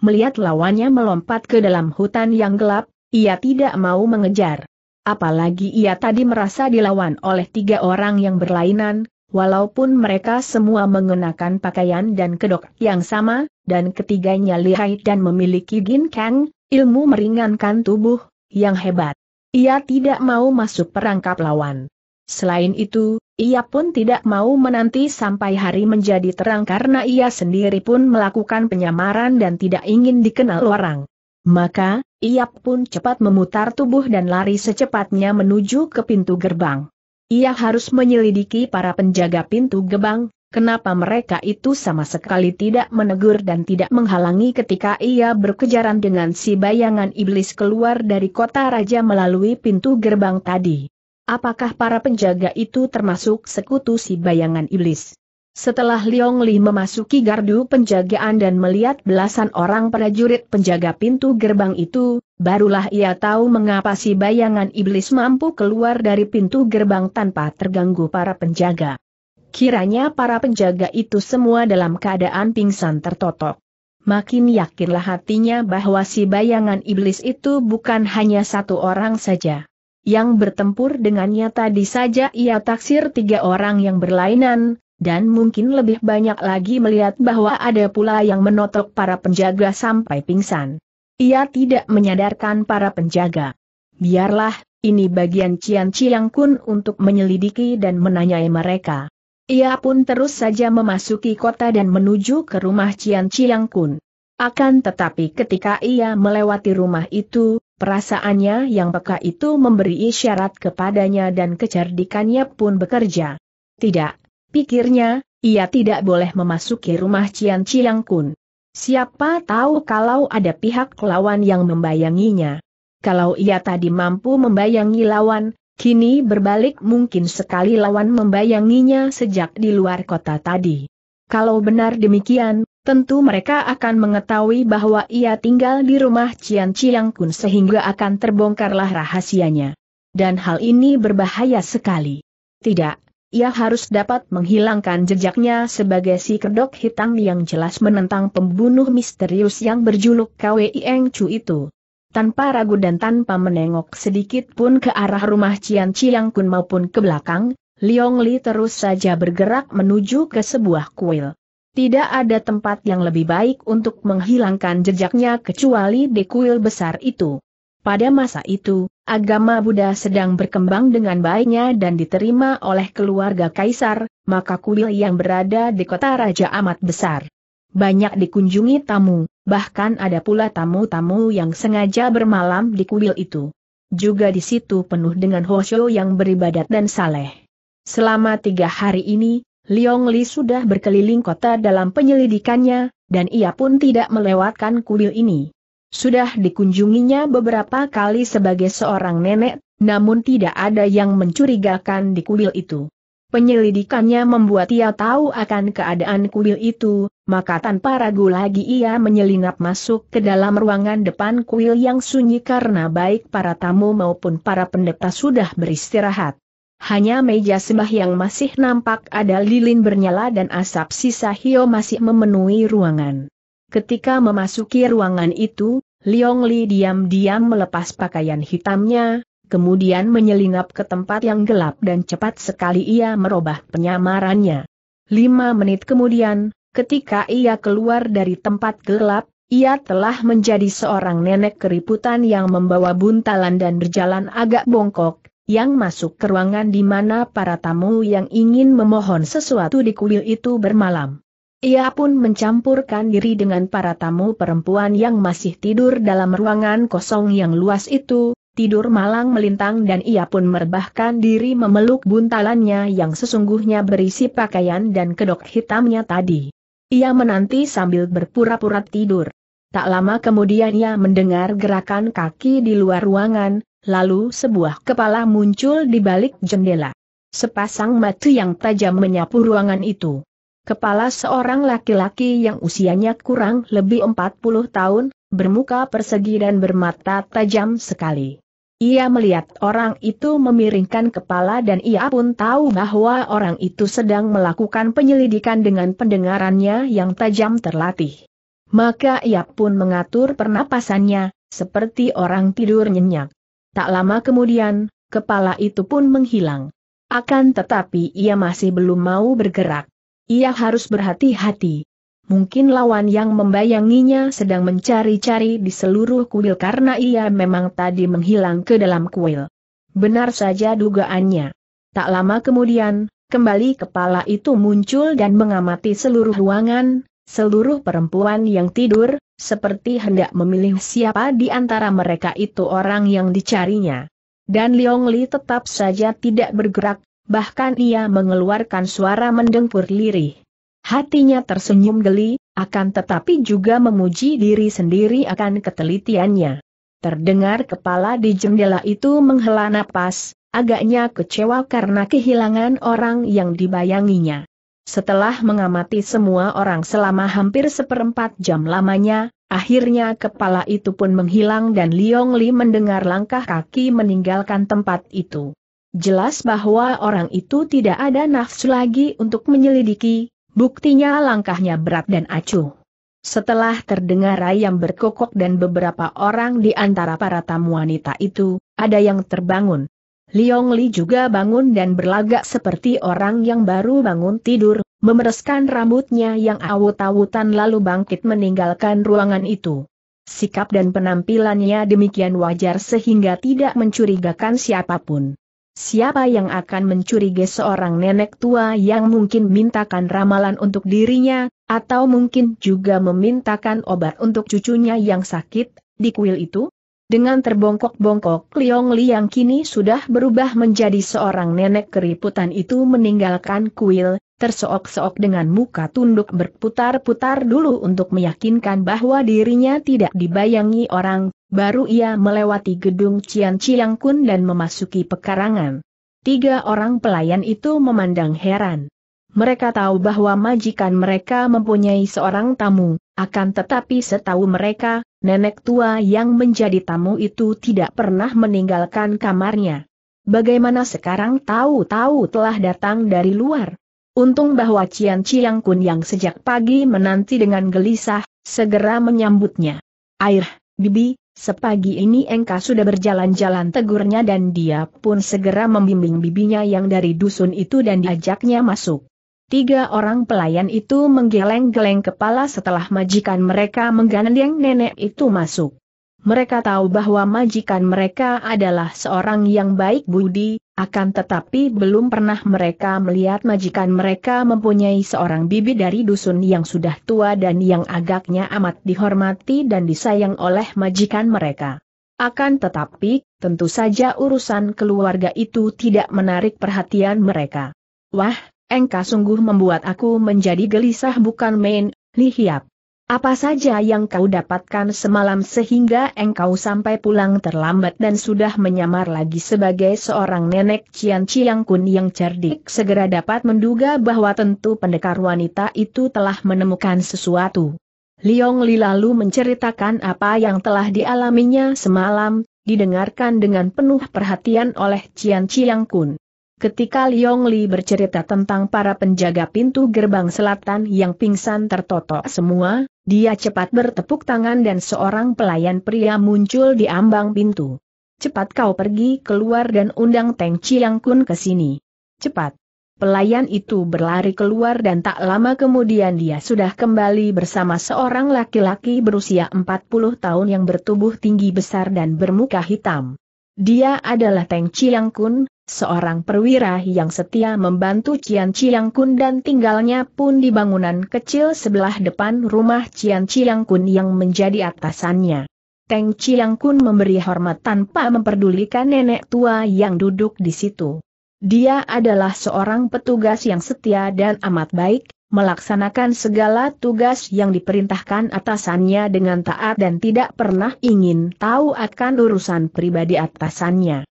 Melihat lawannya melompat ke dalam hutan yang gelap, ia tidak mau mengejar. Apalagi ia tadi merasa dilawan oleh tiga orang yang berlainan, walaupun mereka semua mengenakan pakaian dan kedok yang sama, dan ketiganya lihai dan memiliki ginkang, ilmu meringankan tubuh, yang hebat. Ia tidak mau masuk perangkap lawan. Selain itu, ia pun tidak mau menanti sampai hari menjadi terang karena ia sendiri pun melakukan penyamaran dan tidak ingin dikenal orang. Maka, ia pun cepat memutar tubuh dan lari secepatnya menuju ke pintu gerbang. Ia harus menyelidiki para penjaga pintu gerbang, kenapa mereka itu sama sekali tidak menegur dan tidak menghalangi ketika ia berkejaran dengan si bayangan iblis keluar dari kota raja melalui pintu gerbang tadi. Apakah para penjaga itu termasuk sekutu si bayangan iblis? Setelah Liong Li memasuki gardu penjagaan dan melihat belasan orang prajurit penjaga pintu gerbang itu, barulah ia tahu mengapa si bayangan iblis mampu keluar dari pintu gerbang tanpa terganggu para penjaga. Kiranya para penjaga itu semua dalam keadaan pingsan tertotok. Makin yakinlah hatinya bahwa si bayangan iblis itu bukan hanya satu orang saja yang bertempur dengannya tadi saja ia taksir tiga orang yang berlainan, dan mungkin lebih banyak lagi melihat bahwa ada pula yang menotok para penjaga sampai pingsan. Ia tidak menyadarkan para penjaga. Biarlah, ini bagian Cian Ciang Kun untuk menyelidiki dan menanyai mereka. Ia pun terus saja memasuki kota dan menuju ke rumah Cian Ciang Kun. Akan tetapi ketika ia melewati rumah itu, Perasaannya yang peka itu memberi isyarat kepadanya dan kecerdikannya pun bekerja. Tidak, pikirnya, ia tidak boleh memasuki rumah Cian Ciang Kun. Siapa tahu kalau ada pihak lawan yang membayanginya. Kalau ia tadi mampu membayangi lawan, kini berbalik mungkin sekali lawan membayanginya sejak di luar kota tadi. Kalau benar demikian, tentu mereka akan mengetahui bahwa ia tinggal di rumah Cian Ciang Kun sehingga akan terbongkarlah rahasianya. Dan hal ini berbahaya sekali. Tidak, ia harus dapat menghilangkan jejaknya sebagai si kedok hitam yang jelas menentang pembunuh misterius yang berjuluk KWI Eng Chu itu. Tanpa ragu dan tanpa menengok sedikit pun ke arah rumah Cian Ciang Kun maupun ke belakang, Liong Li terus saja bergerak menuju ke sebuah kuil. Tidak ada tempat yang lebih baik untuk menghilangkan jejaknya kecuali di kuil besar itu. Pada masa itu, agama Buddha sedang berkembang dengan baiknya dan diterima oleh keluarga kaisar, maka kuil yang berada di kota raja amat besar. Banyak dikunjungi tamu, bahkan ada pula tamu-tamu yang sengaja bermalam di kuil itu. Juga di situ penuh dengan hosyo yang beribadat dan saleh. Selama tiga hari ini, Liong Li sudah berkeliling kota dalam penyelidikannya, dan ia pun tidak melewatkan kuil ini. Sudah dikunjunginya beberapa kali sebagai seorang nenek, namun tidak ada yang mencurigakan di kuil itu. Penyelidikannya membuat ia tahu akan keadaan kuil itu, maka tanpa ragu lagi ia menyelinap masuk ke dalam ruangan depan kuil yang sunyi karena baik para tamu maupun para pendeta sudah beristirahat. Hanya meja sembah yang masih nampak ada lilin bernyala dan asap sisa hio masih memenuhi ruangan. Ketika memasuki ruangan itu, Liong Li diam-diam melepas pakaian hitamnya, kemudian menyelinap ke tempat yang gelap dan cepat sekali ia merubah penyamarannya. Lima menit kemudian, ketika ia keluar dari tempat gelap, ia telah menjadi seorang nenek keriputan yang membawa buntalan dan berjalan agak bongkok, yang masuk ke ruangan di mana para tamu yang ingin memohon sesuatu di kuil itu bermalam. Ia pun mencampurkan diri dengan para tamu perempuan yang masih tidur dalam ruangan kosong yang luas itu, tidur malang melintang dan ia pun merebahkan diri memeluk buntalannya yang sesungguhnya berisi pakaian dan kedok hitamnya tadi. Ia menanti sambil berpura-pura tidur. Tak lama kemudian ia mendengar gerakan kaki di luar ruangan, Lalu sebuah kepala muncul di balik jendela. Sepasang mata yang tajam menyapu ruangan itu. Kepala seorang laki-laki yang usianya kurang lebih 40 tahun, bermuka persegi dan bermata tajam sekali. Ia melihat orang itu memiringkan kepala dan ia pun tahu bahwa orang itu sedang melakukan penyelidikan dengan pendengarannya yang tajam terlatih. Maka ia pun mengatur pernapasannya, seperti orang tidur nyenyak. Tak lama kemudian, kepala itu pun menghilang. Akan tetapi ia masih belum mau bergerak. Ia harus berhati-hati. Mungkin lawan yang membayanginya sedang mencari-cari di seluruh kuil karena ia memang tadi menghilang ke dalam kuil. Benar saja dugaannya. Tak lama kemudian, kembali kepala itu muncul dan mengamati seluruh ruangan, Seluruh perempuan yang tidur, seperti hendak memilih siapa di antara mereka itu orang yang dicarinya. Dan Liong Li tetap saja tidak bergerak, bahkan ia mengeluarkan suara mendengkur lirih. Hatinya tersenyum geli, akan tetapi juga memuji diri sendiri akan ketelitiannya. Terdengar kepala di jendela itu menghela napas, agaknya kecewa karena kehilangan orang yang dibayanginya. Setelah mengamati semua orang selama hampir seperempat jam lamanya, akhirnya kepala itu pun menghilang dan Liong Li mendengar langkah kaki meninggalkan tempat itu. Jelas bahwa orang itu tidak ada nafsu lagi untuk menyelidiki, buktinya langkahnya berat dan acuh. Setelah terdengar ayam berkokok dan beberapa orang di antara para tamu wanita itu, ada yang terbangun, Liong Li juga bangun dan berlagak seperti orang yang baru bangun tidur, memereskan rambutnya yang awut-awutan lalu bangkit meninggalkan ruangan itu. Sikap dan penampilannya demikian wajar sehingga tidak mencurigakan siapapun. Siapa yang akan mencurigai seorang nenek tua yang mungkin mintakan ramalan untuk dirinya, atau mungkin juga memintakan obat untuk cucunya yang sakit, di kuil itu? Dengan terbongkok-bongkok Liong Li yang kini sudah berubah menjadi seorang nenek keriputan itu meninggalkan kuil, tersook-sook dengan muka tunduk berputar-putar dulu untuk meyakinkan bahwa dirinya tidak dibayangi orang, baru ia melewati gedung Cian Ciang Kun dan memasuki pekarangan. Tiga orang pelayan itu memandang heran. Mereka tahu bahwa majikan mereka mempunyai seorang tamu, akan tetapi setahu mereka, nenek tua yang menjadi tamu itu tidak pernah meninggalkan kamarnya. Bagaimana sekarang tahu-tahu telah datang dari luar? Untung bahwa Cian Ciang Kun yang sejak pagi menanti dengan gelisah, segera menyambutnya. Air, Bibi, sepagi ini Engka sudah berjalan-jalan tegurnya dan dia pun segera membimbing bibinya yang dari dusun itu dan diajaknya masuk. Tiga orang pelayan itu menggeleng-geleng kepala setelah majikan mereka menggandeng nenek itu masuk. Mereka tahu bahwa majikan mereka adalah seorang yang baik budi, akan tetapi belum pernah mereka melihat majikan mereka mempunyai seorang bibi dari dusun yang sudah tua dan yang agaknya amat dihormati dan disayang oleh majikan mereka. Akan tetapi, tentu saja urusan keluarga itu tidak menarik perhatian mereka. Wah, Engkau sungguh membuat aku menjadi gelisah bukan main, Li Hiap. Apa saja yang kau dapatkan semalam sehingga engkau sampai pulang terlambat dan sudah menyamar lagi sebagai seorang nenek Cian Ciang Kun yang cerdik segera dapat menduga bahwa tentu pendekar wanita itu telah menemukan sesuatu. Liong Li lalu menceritakan apa yang telah dialaminya semalam, didengarkan dengan penuh perhatian oleh Cian Ciang Kun. Ketika Liong Li bercerita tentang para penjaga pintu gerbang selatan yang pingsan tertotok semua, dia cepat bertepuk tangan dan seorang pelayan pria muncul di ambang pintu. Cepat kau pergi keluar dan undang Teng Chiang Kun ke sini. Cepat. Pelayan itu berlari keluar dan tak lama kemudian dia sudah kembali bersama seorang laki-laki berusia 40 tahun yang bertubuh tinggi besar dan bermuka hitam. Dia adalah Teng Chiang Kun, seorang perwira yang setia membantu Cian Ciang Kun dan tinggalnya pun di bangunan kecil sebelah depan rumah Cian Ciang Kun yang menjadi atasannya. Teng Ciang Kun memberi hormat tanpa memperdulikan nenek tua yang duduk di situ. Dia adalah seorang petugas yang setia dan amat baik, melaksanakan segala tugas yang diperintahkan atasannya dengan taat dan tidak pernah ingin tahu akan urusan pribadi atasannya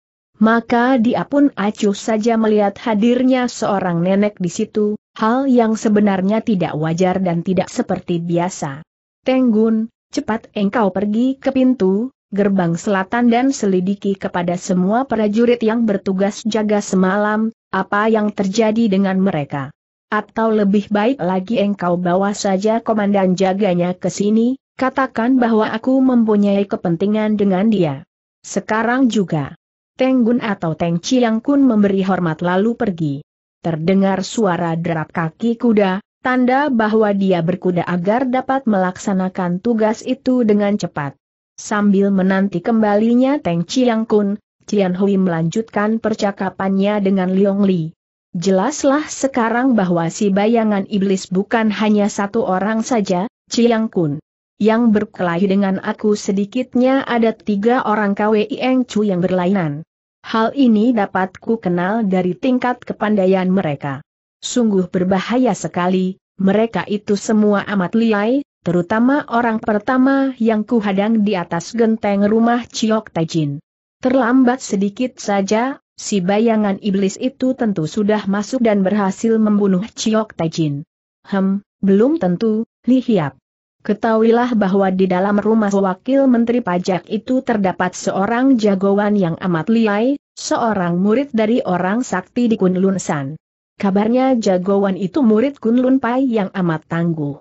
maka dia pun acuh saja melihat hadirnya seorang nenek di situ, hal yang sebenarnya tidak wajar dan tidak seperti biasa. Tenggun, cepat engkau pergi ke pintu, gerbang selatan dan selidiki kepada semua prajurit yang bertugas jaga semalam, apa yang terjadi dengan mereka. Atau lebih baik lagi engkau bawa saja komandan jaganya ke sini, katakan bahwa aku mempunyai kepentingan dengan dia. Sekarang juga. Tenggun atau Teng Chiang Kun memberi hormat lalu pergi. Terdengar suara derap kaki kuda, tanda bahwa dia berkuda agar dapat melaksanakan tugas itu dengan cepat. Sambil menanti kembalinya Teng Chiang Kun, Cian Hui melanjutkan percakapannya dengan Liong Li. Jelaslah sekarang bahwa si bayangan iblis bukan hanya satu orang saja, Chiang Kun yang berkelahi dengan aku sedikitnya ada tiga orang KWI Eng Chu yang berlainan. Hal ini dapat ku kenal dari tingkat kepandaian mereka. Sungguh berbahaya sekali, mereka itu semua amat liai, terutama orang pertama yang kuhadang di atas genteng rumah Ciok Tajin. Terlambat sedikit saja, si bayangan iblis itu tentu sudah masuk dan berhasil membunuh Ciok Tajin. Hem, belum tentu, Li Hiap. Ketahuilah bahwa di dalam rumah wakil menteri pajak itu terdapat seorang jagoan yang amat liai, seorang murid dari orang sakti di Kunlun San. Kabarnya jagoan itu murid Kunlun Pai yang amat tangguh.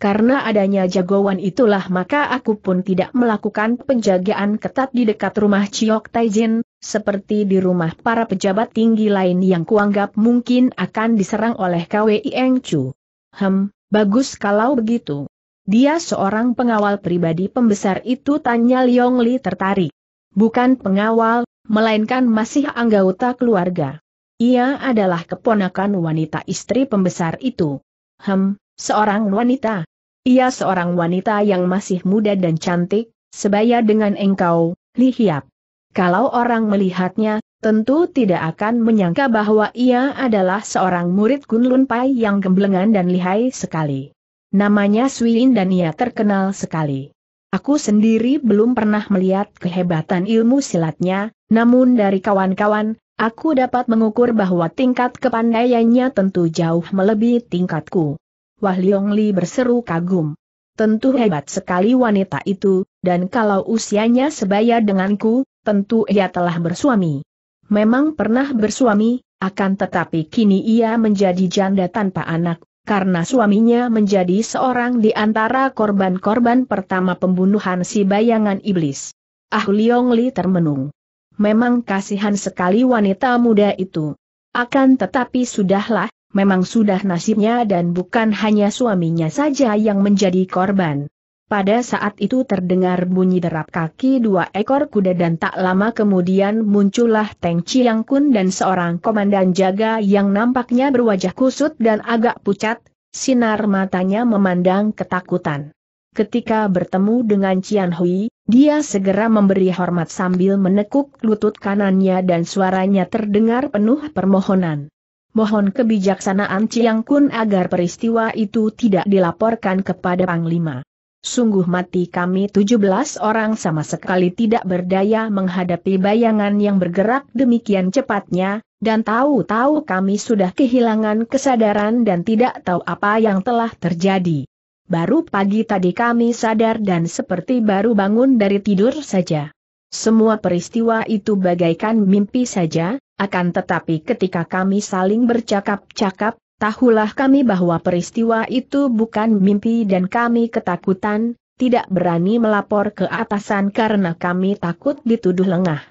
Karena adanya jagoan itulah maka aku pun tidak melakukan penjagaan ketat di dekat rumah Ciok Taijin, seperti di rumah para pejabat tinggi lain yang kuanggap mungkin akan diserang oleh KWI Eng Chu. Hem, bagus kalau begitu. Dia seorang pengawal pribadi pembesar itu tanya Liong Li tertarik. Bukan pengawal, melainkan masih anggota keluarga. Ia adalah keponakan wanita istri pembesar itu. Hem, seorang wanita. Ia seorang wanita yang masih muda dan cantik, sebaya dengan engkau, Li Hiap. Kalau orang melihatnya, tentu tidak akan menyangka bahwa ia adalah seorang murid Kunlun Pai yang gemblengan dan lihai sekali. Namanya Suin dan ia terkenal sekali. Aku sendiri belum pernah melihat kehebatan ilmu silatnya, namun dari kawan-kawan, aku dapat mengukur bahwa tingkat kepandaiannya tentu jauh melebihi tingkatku. Wah Leong Li berseru kagum. Tentu hebat sekali wanita itu, dan kalau usianya sebaya denganku, tentu ia telah bersuami. Memang pernah bersuami, akan tetapi kini ia menjadi janda tanpa anak, karena suaminya menjadi seorang di antara korban-korban pertama pembunuhan si bayangan iblis. Ah Liong Li termenung. Memang kasihan sekali wanita muda itu. Akan tetapi sudahlah, memang sudah nasibnya dan bukan hanya suaminya saja yang menjadi korban. Pada saat itu terdengar bunyi derap kaki dua ekor kuda dan tak lama kemudian muncullah Teng Chiang Kun dan seorang komandan jaga yang nampaknya berwajah kusut dan agak pucat, sinar matanya memandang ketakutan. Ketika bertemu dengan Cian Hui, dia segera memberi hormat sambil menekuk lutut kanannya dan suaranya terdengar penuh permohonan. Mohon kebijaksanaan Ciang Kun agar peristiwa itu tidak dilaporkan kepada Panglima. Sungguh mati kami 17 orang sama sekali tidak berdaya menghadapi bayangan yang bergerak demikian cepatnya, dan tahu-tahu kami sudah kehilangan kesadaran dan tidak tahu apa yang telah terjadi. Baru pagi tadi kami sadar dan seperti baru bangun dari tidur saja. Semua peristiwa itu bagaikan mimpi saja, akan tetapi ketika kami saling bercakap-cakap, Tahulah kami bahwa peristiwa itu bukan mimpi dan kami ketakutan, tidak berani melapor ke atasan karena kami takut dituduh lengah.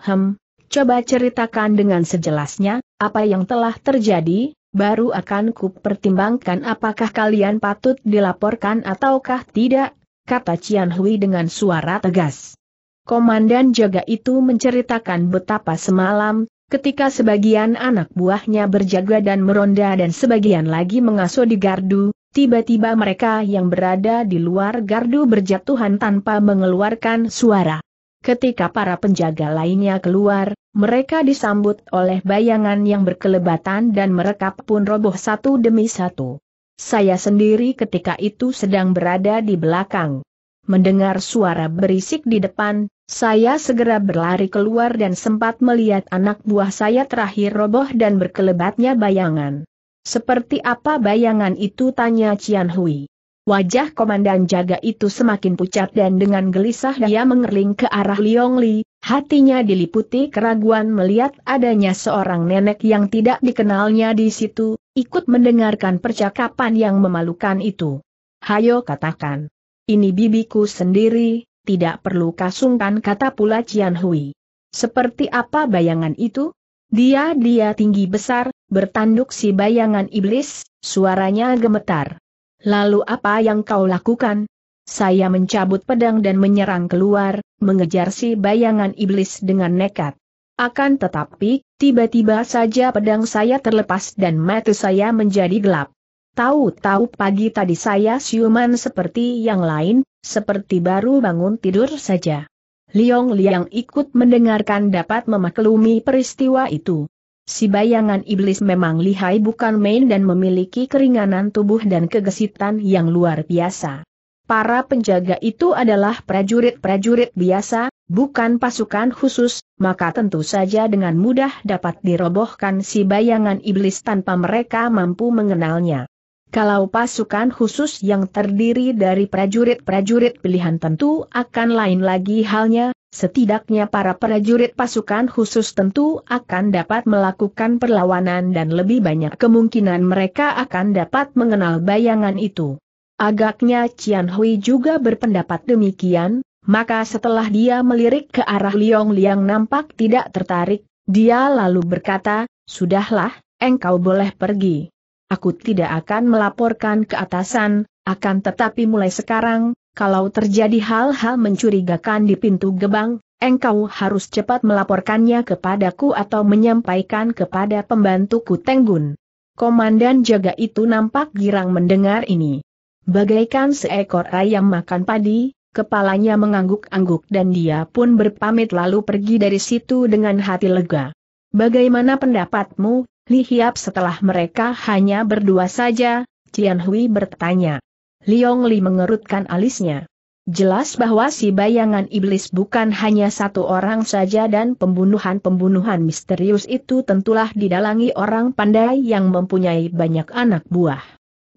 Hem, coba ceritakan dengan sejelasnya, apa yang telah terjadi, baru akan kupertimbangkan apakah kalian patut dilaporkan ataukah tidak, kata Cian Hui dengan suara tegas. Komandan jaga itu menceritakan betapa semalam, Ketika sebagian anak buahnya berjaga dan meronda dan sebagian lagi mengasuh di gardu, tiba-tiba mereka yang berada di luar gardu berjatuhan tanpa mengeluarkan suara. Ketika para penjaga lainnya keluar, mereka disambut oleh bayangan yang berkelebatan dan merekap pun roboh satu demi satu. Saya sendiri ketika itu sedang berada di belakang. Mendengar suara berisik di depan, saya segera berlari keluar dan sempat melihat anak buah saya terakhir roboh dan berkelebatnya bayangan. Seperti apa bayangan itu tanya Cian Hui. Wajah komandan jaga itu semakin pucat dan dengan gelisah dia mengerling ke arah Liong Li, hatinya diliputi keraguan melihat adanya seorang nenek yang tidak dikenalnya di situ, ikut mendengarkan percakapan yang memalukan itu. Hayo katakan. Ini bibiku sendiri, tidak perlu kasungkan kata pula Cian Hui. Seperti apa bayangan itu? Dia-dia tinggi besar, bertanduk si bayangan iblis, suaranya gemetar. Lalu apa yang kau lakukan? Saya mencabut pedang dan menyerang keluar, mengejar si bayangan iblis dengan nekat. Akan tetapi, tiba-tiba saja pedang saya terlepas dan mata saya menjadi gelap. Tahu-tahu pagi tadi saya siuman seperti yang lain, seperti baru bangun tidur saja. Liong Liang ikut mendengarkan dapat memaklumi peristiwa itu. Si bayangan iblis memang lihai bukan main dan memiliki keringanan tubuh dan kegesitan yang luar biasa. Para penjaga itu adalah prajurit-prajurit biasa, bukan pasukan khusus, maka tentu saja dengan mudah dapat dirobohkan si bayangan iblis tanpa mereka mampu mengenalnya. Kalau pasukan khusus yang terdiri dari prajurit-prajurit pilihan tentu akan lain lagi halnya, setidaknya para prajurit pasukan khusus tentu akan dapat melakukan perlawanan dan lebih banyak kemungkinan mereka akan dapat mengenal bayangan itu. Agaknya Cian Hui juga berpendapat demikian, maka setelah dia melirik ke arah Liong Liang nampak tidak tertarik, dia lalu berkata, Sudahlah, engkau boleh pergi. Aku tidak akan melaporkan ke atasan, akan tetapi mulai sekarang, kalau terjadi hal-hal mencurigakan di pintu gebang, engkau harus cepat melaporkannya kepadaku atau menyampaikan kepada pembantuku Tenggun. Komandan jaga itu nampak girang mendengar ini. Bagaikan seekor ayam makan padi, kepalanya mengangguk-angguk dan dia pun berpamit lalu pergi dari situ dengan hati lega. Bagaimana pendapatmu, Li Hiap setelah mereka hanya berdua saja, Cian Hui bertanya. Liong Li mengerutkan alisnya. Jelas bahwa si bayangan iblis bukan hanya satu orang saja dan pembunuhan-pembunuhan misterius itu tentulah didalangi orang pandai yang mempunyai banyak anak buah.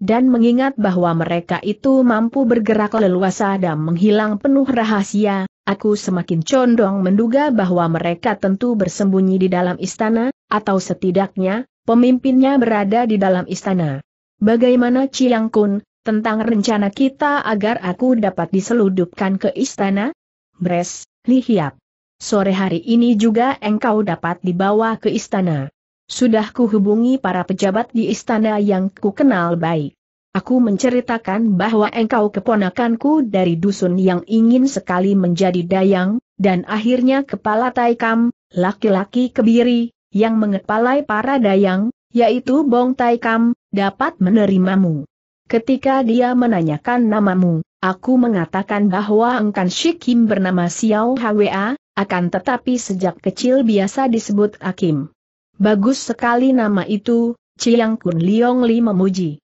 Dan mengingat bahwa mereka itu mampu bergerak leluasa dan menghilang penuh rahasia, aku semakin condong menduga bahwa mereka tentu bersembunyi di dalam istana, atau setidaknya, pemimpinnya berada di dalam istana. Bagaimana Chiang Kun, tentang rencana kita agar aku dapat diseludupkan ke istana? Bres, lihat. Sore hari ini juga engkau dapat dibawa ke istana. Sudah kuhubungi para pejabat di istana yang kukenal baik. Aku menceritakan bahwa engkau keponakanku dari dusun yang ingin sekali menjadi dayang, dan akhirnya kepala Taikam, laki-laki kebiri, yang mengepalai para dayang, yaitu Bong Taikam, dapat menerimamu. Ketika dia menanyakan namamu, aku mengatakan bahwa engkan Shikim bernama Xiao Hwa, akan tetapi sejak kecil biasa disebut Akim. Bagus sekali nama itu, Chiang Kun Liong Li memuji.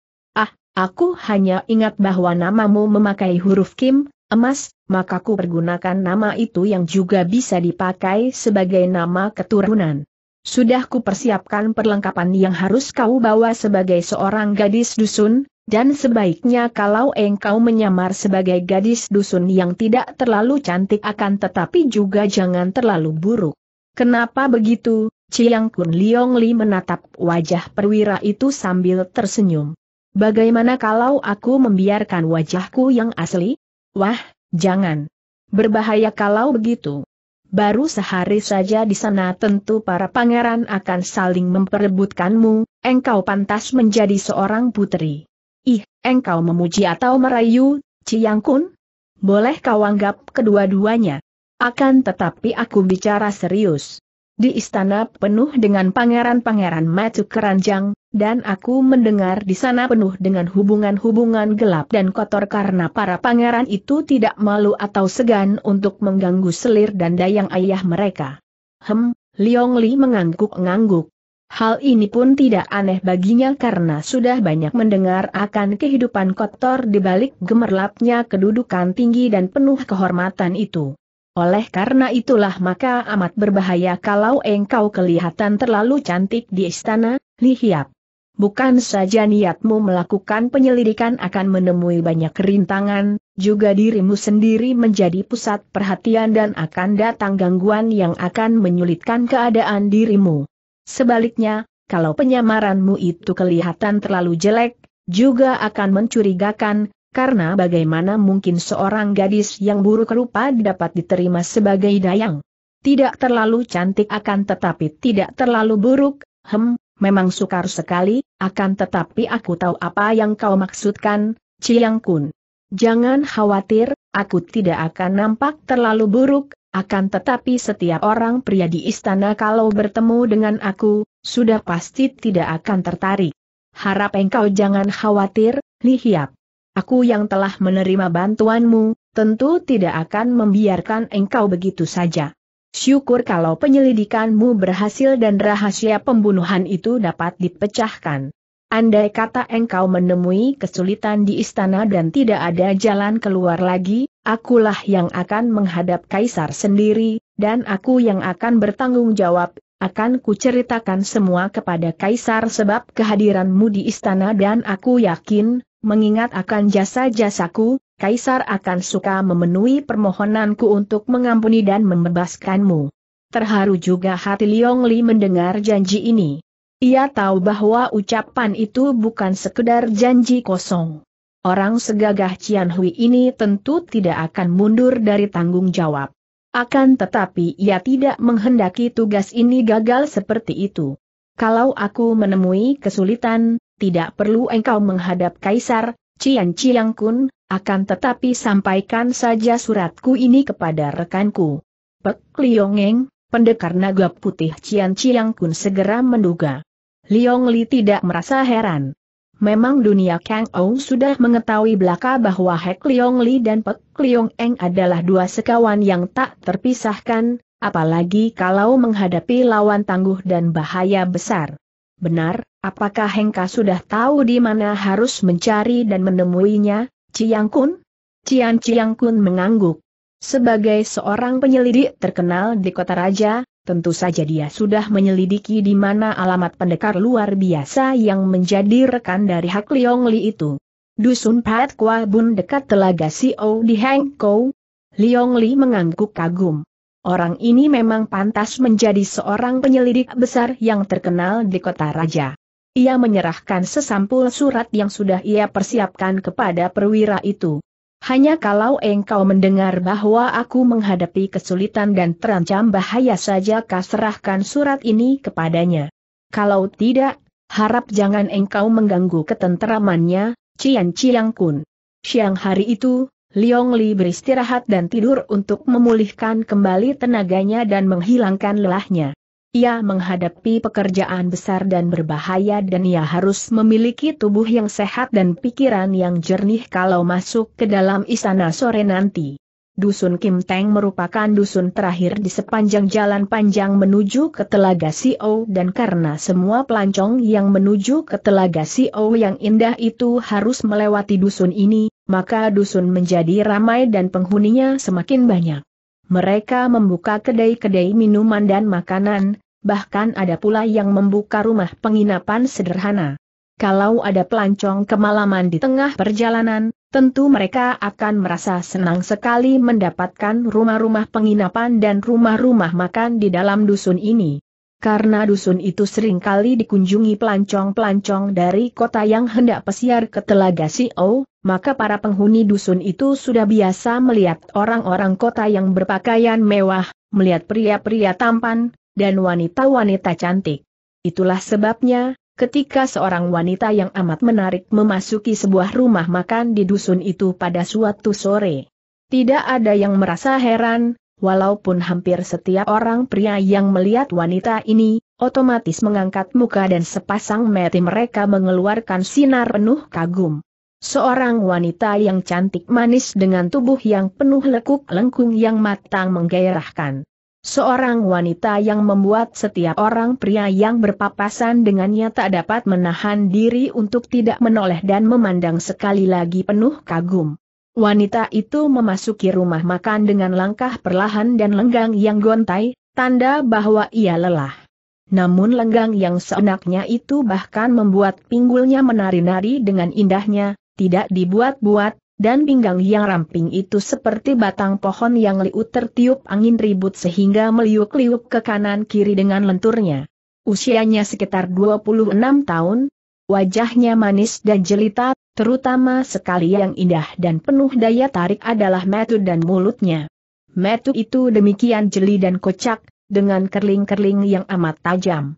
Aku hanya ingat bahwa namamu memakai huruf Kim, emas, maka ku pergunakan nama itu yang juga bisa dipakai sebagai nama keturunan. Sudah ku persiapkan perlengkapan yang harus kau bawa sebagai seorang gadis dusun, dan sebaiknya kalau engkau menyamar sebagai gadis dusun yang tidak terlalu cantik akan tetapi juga jangan terlalu buruk. Kenapa begitu? Chiang Kun Liong Li menatap wajah perwira itu sambil tersenyum. Bagaimana kalau aku membiarkan wajahku yang asli? Wah, jangan. Berbahaya kalau begitu. Baru sehari saja di sana tentu para pangeran akan saling memperebutkanmu, engkau pantas menjadi seorang putri. Ih, engkau memuji atau merayu, Ciyang Kun? Boleh kau anggap kedua-duanya. Akan tetapi aku bicara serius. Di istana penuh dengan pangeran-pangeran matu keranjang, dan aku mendengar di sana penuh dengan hubungan-hubungan gelap dan kotor karena para pangeran itu tidak malu atau segan untuk mengganggu selir dan dayang ayah mereka. Hem, Liong Li mengangguk-ngangguk. Hal ini pun tidak aneh baginya karena sudah banyak mendengar akan kehidupan kotor di balik gemerlapnya kedudukan tinggi dan penuh kehormatan itu. Oleh karena itulah maka amat berbahaya kalau engkau kelihatan terlalu cantik di istana, Li Hiap. Bukan saja niatmu melakukan penyelidikan akan menemui banyak rintangan, juga dirimu sendiri menjadi pusat perhatian dan akan datang gangguan yang akan menyulitkan keadaan dirimu. Sebaliknya, kalau penyamaranmu itu kelihatan terlalu jelek, juga akan mencurigakan, karena bagaimana mungkin seorang gadis yang buruk rupa dapat diterima sebagai dayang. Tidak terlalu cantik akan tetapi tidak terlalu buruk, hem, memang sukar sekali, akan tetapi aku tahu apa yang kau maksudkan, Ciyang Kun. Jangan khawatir, aku tidak akan nampak terlalu buruk, akan tetapi setiap orang pria di istana kalau bertemu dengan aku, sudah pasti tidak akan tertarik. Harap engkau jangan khawatir, Li Hiap. Aku yang telah menerima bantuanmu, tentu tidak akan membiarkan engkau begitu saja. Syukur kalau penyelidikanmu berhasil dan rahasia pembunuhan itu dapat dipecahkan. Andai kata engkau menemui kesulitan di istana dan tidak ada jalan keluar lagi, akulah yang akan menghadap kaisar sendiri, dan aku yang akan bertanggung jawab, akan kuceritakan semua kepada kaisar sebab kehadiranmu di istana dan aku yakin, mengingat akan jasa-jasaku, Kaisar akan suka memenuhi permohonanku untuk mengampuni dan membebaskanmu. Terharu juga hati Liong Li mendengar janji ini. Ia tahu bahwa ucapan itu bukan sekedar janji kosong. Orang segagah Cian Hui ini tentu tidak akan mundur dari tanggung jawab. Akan tetapi ia tidak menghendaki tugas ini gagal seperti itu. Kalau aku menemui kesulitan, tidak perlu engkau menghadap kaisar, Cian Ciang Kun, akan tetapi sampaikan saja suratku ini kepada rekanku. Pek Liongeng, pendekar naga putih Cian Ciang Kun segera menduga. Liong Li tidak merasa heran. Memang dunia Kang Ou sudah mengetahui belaka bahwa Hek Liong Li dan Pek Liong Eng adalah dua sekawan yang tak terpisahkan, apalagi kalau menghadapi lawan tangguh dan bahaya besar. Benar, Apakah Hengka sudah tahu di mana harus mencari dan menemuinya, Ciang Kun? Cian Ciang Kun mengangguk. Sebagai seorang penyelidik terkenal di kota raja, tentu saja dia sudah menyelidiki di mana alamat pendekar luar biasa yang menjadi rekan dari Hak Leong Li itu. Dusun Pat Kwa Bun dekat telaga Sio di Hengkou. Leong Li mengangguk kagum. Orang ini memang pantas menjadi seorang penyelidik besar yang terkenal di kota raja. Ia menyerahkan sesampul surat yang sudah ia persiapkan kepada perwira itu. Hanya kalau engkau mendengar bahwa aku menghadapi kesulitan dan terancam bahaya saja kau serahkan surat ini kepadanya. Kalau tidak, harap jangan engkau mengganggu ketenteramannya, Cian Ciang Kun. Siang hari itu, Liong Li beristirahat dan tidur untuk memulihkan kembali tenaganya dan menghilangkan lelahnya. Ia menghadapi pekerjaan besar dan berbahaya dan ia harus memiliki tubuh yang sehat dan pikiran yang jernih kalau masuk ke dalam istana sore nanti. Dusun Kim Teng merupakan dusun terakhir di sepanjang jalan panjang menuju ke Telaga Sio dan karena semua pelancong yang menuju ke Telaga Sio yang indah itu harus melewati dusun ini, maka dusun menjadi ramai dan penghuninya semakin banyak. Mereka membuka kedai-kedai minuman dan makanan, bahkan ada pula yang membuka rumah penginapan sederhana. Kalau ada pelancong kemalaman di tengah perjalanan, tentu mereka akan merasa senang sekali mendapatkan rumah-rumah penginapan dan rumah-rumah makan di dalam dusun ini. Karena dusun itu sering kali dikunjungi pelancong-pelancong dari kota yang hendak pesiar ke Telaga Sio, maka para penghuni dusun itu sudah biasa melihat orang-orang kota yang berpakaian mewah, melihat pria-pria tampan, dan wanita-wanita cantik. Itulah sebabnya, ketika seorang wanita yang amat menarik memasuki sebuah rumah makan di dusun itu pada suatu sore, tidak ada yang merasa heran, walaupun hampir setiap orang pria yang melihat wanita ini, otomatis mengangkat muka dan sepasang mati mereka mengeluarkan sinar penuh kagum. Seorang wanita yang cantik manis dengan tubuh yang penuh lekuk lengkung yang matang menggairahkan. Seorang wanita yang membuat setiap orang pria yang berpapasan dengannya tak dapat menahan diri untuk tidak menoleh dan memandang sekali lagi penuh kagum. Wanita itu memasuki rumah makan dengan langkah perlahan dan lenggang yang gontai, tanda bahwa ia lelah. Namun lenggang yang seenaknya itu bahkan membuat pinggulnya menari-nari dengan indahnya, tidak dibuat-buat, dan pinggang yang ramping itu seperti batang pohon yang liut tertiup angin ribut sehingga meliuk-liuk ke kanan kiri dengan lenturnya. Usianya sekitar 26 tahun, wajahnya manis dan jelita, terutama sekali yang indah dan penuh daya tarik adalah metu dan mulutnya. Metu itu demikian jeli dan kocak, dengan kerling-kerling yang amat tajam.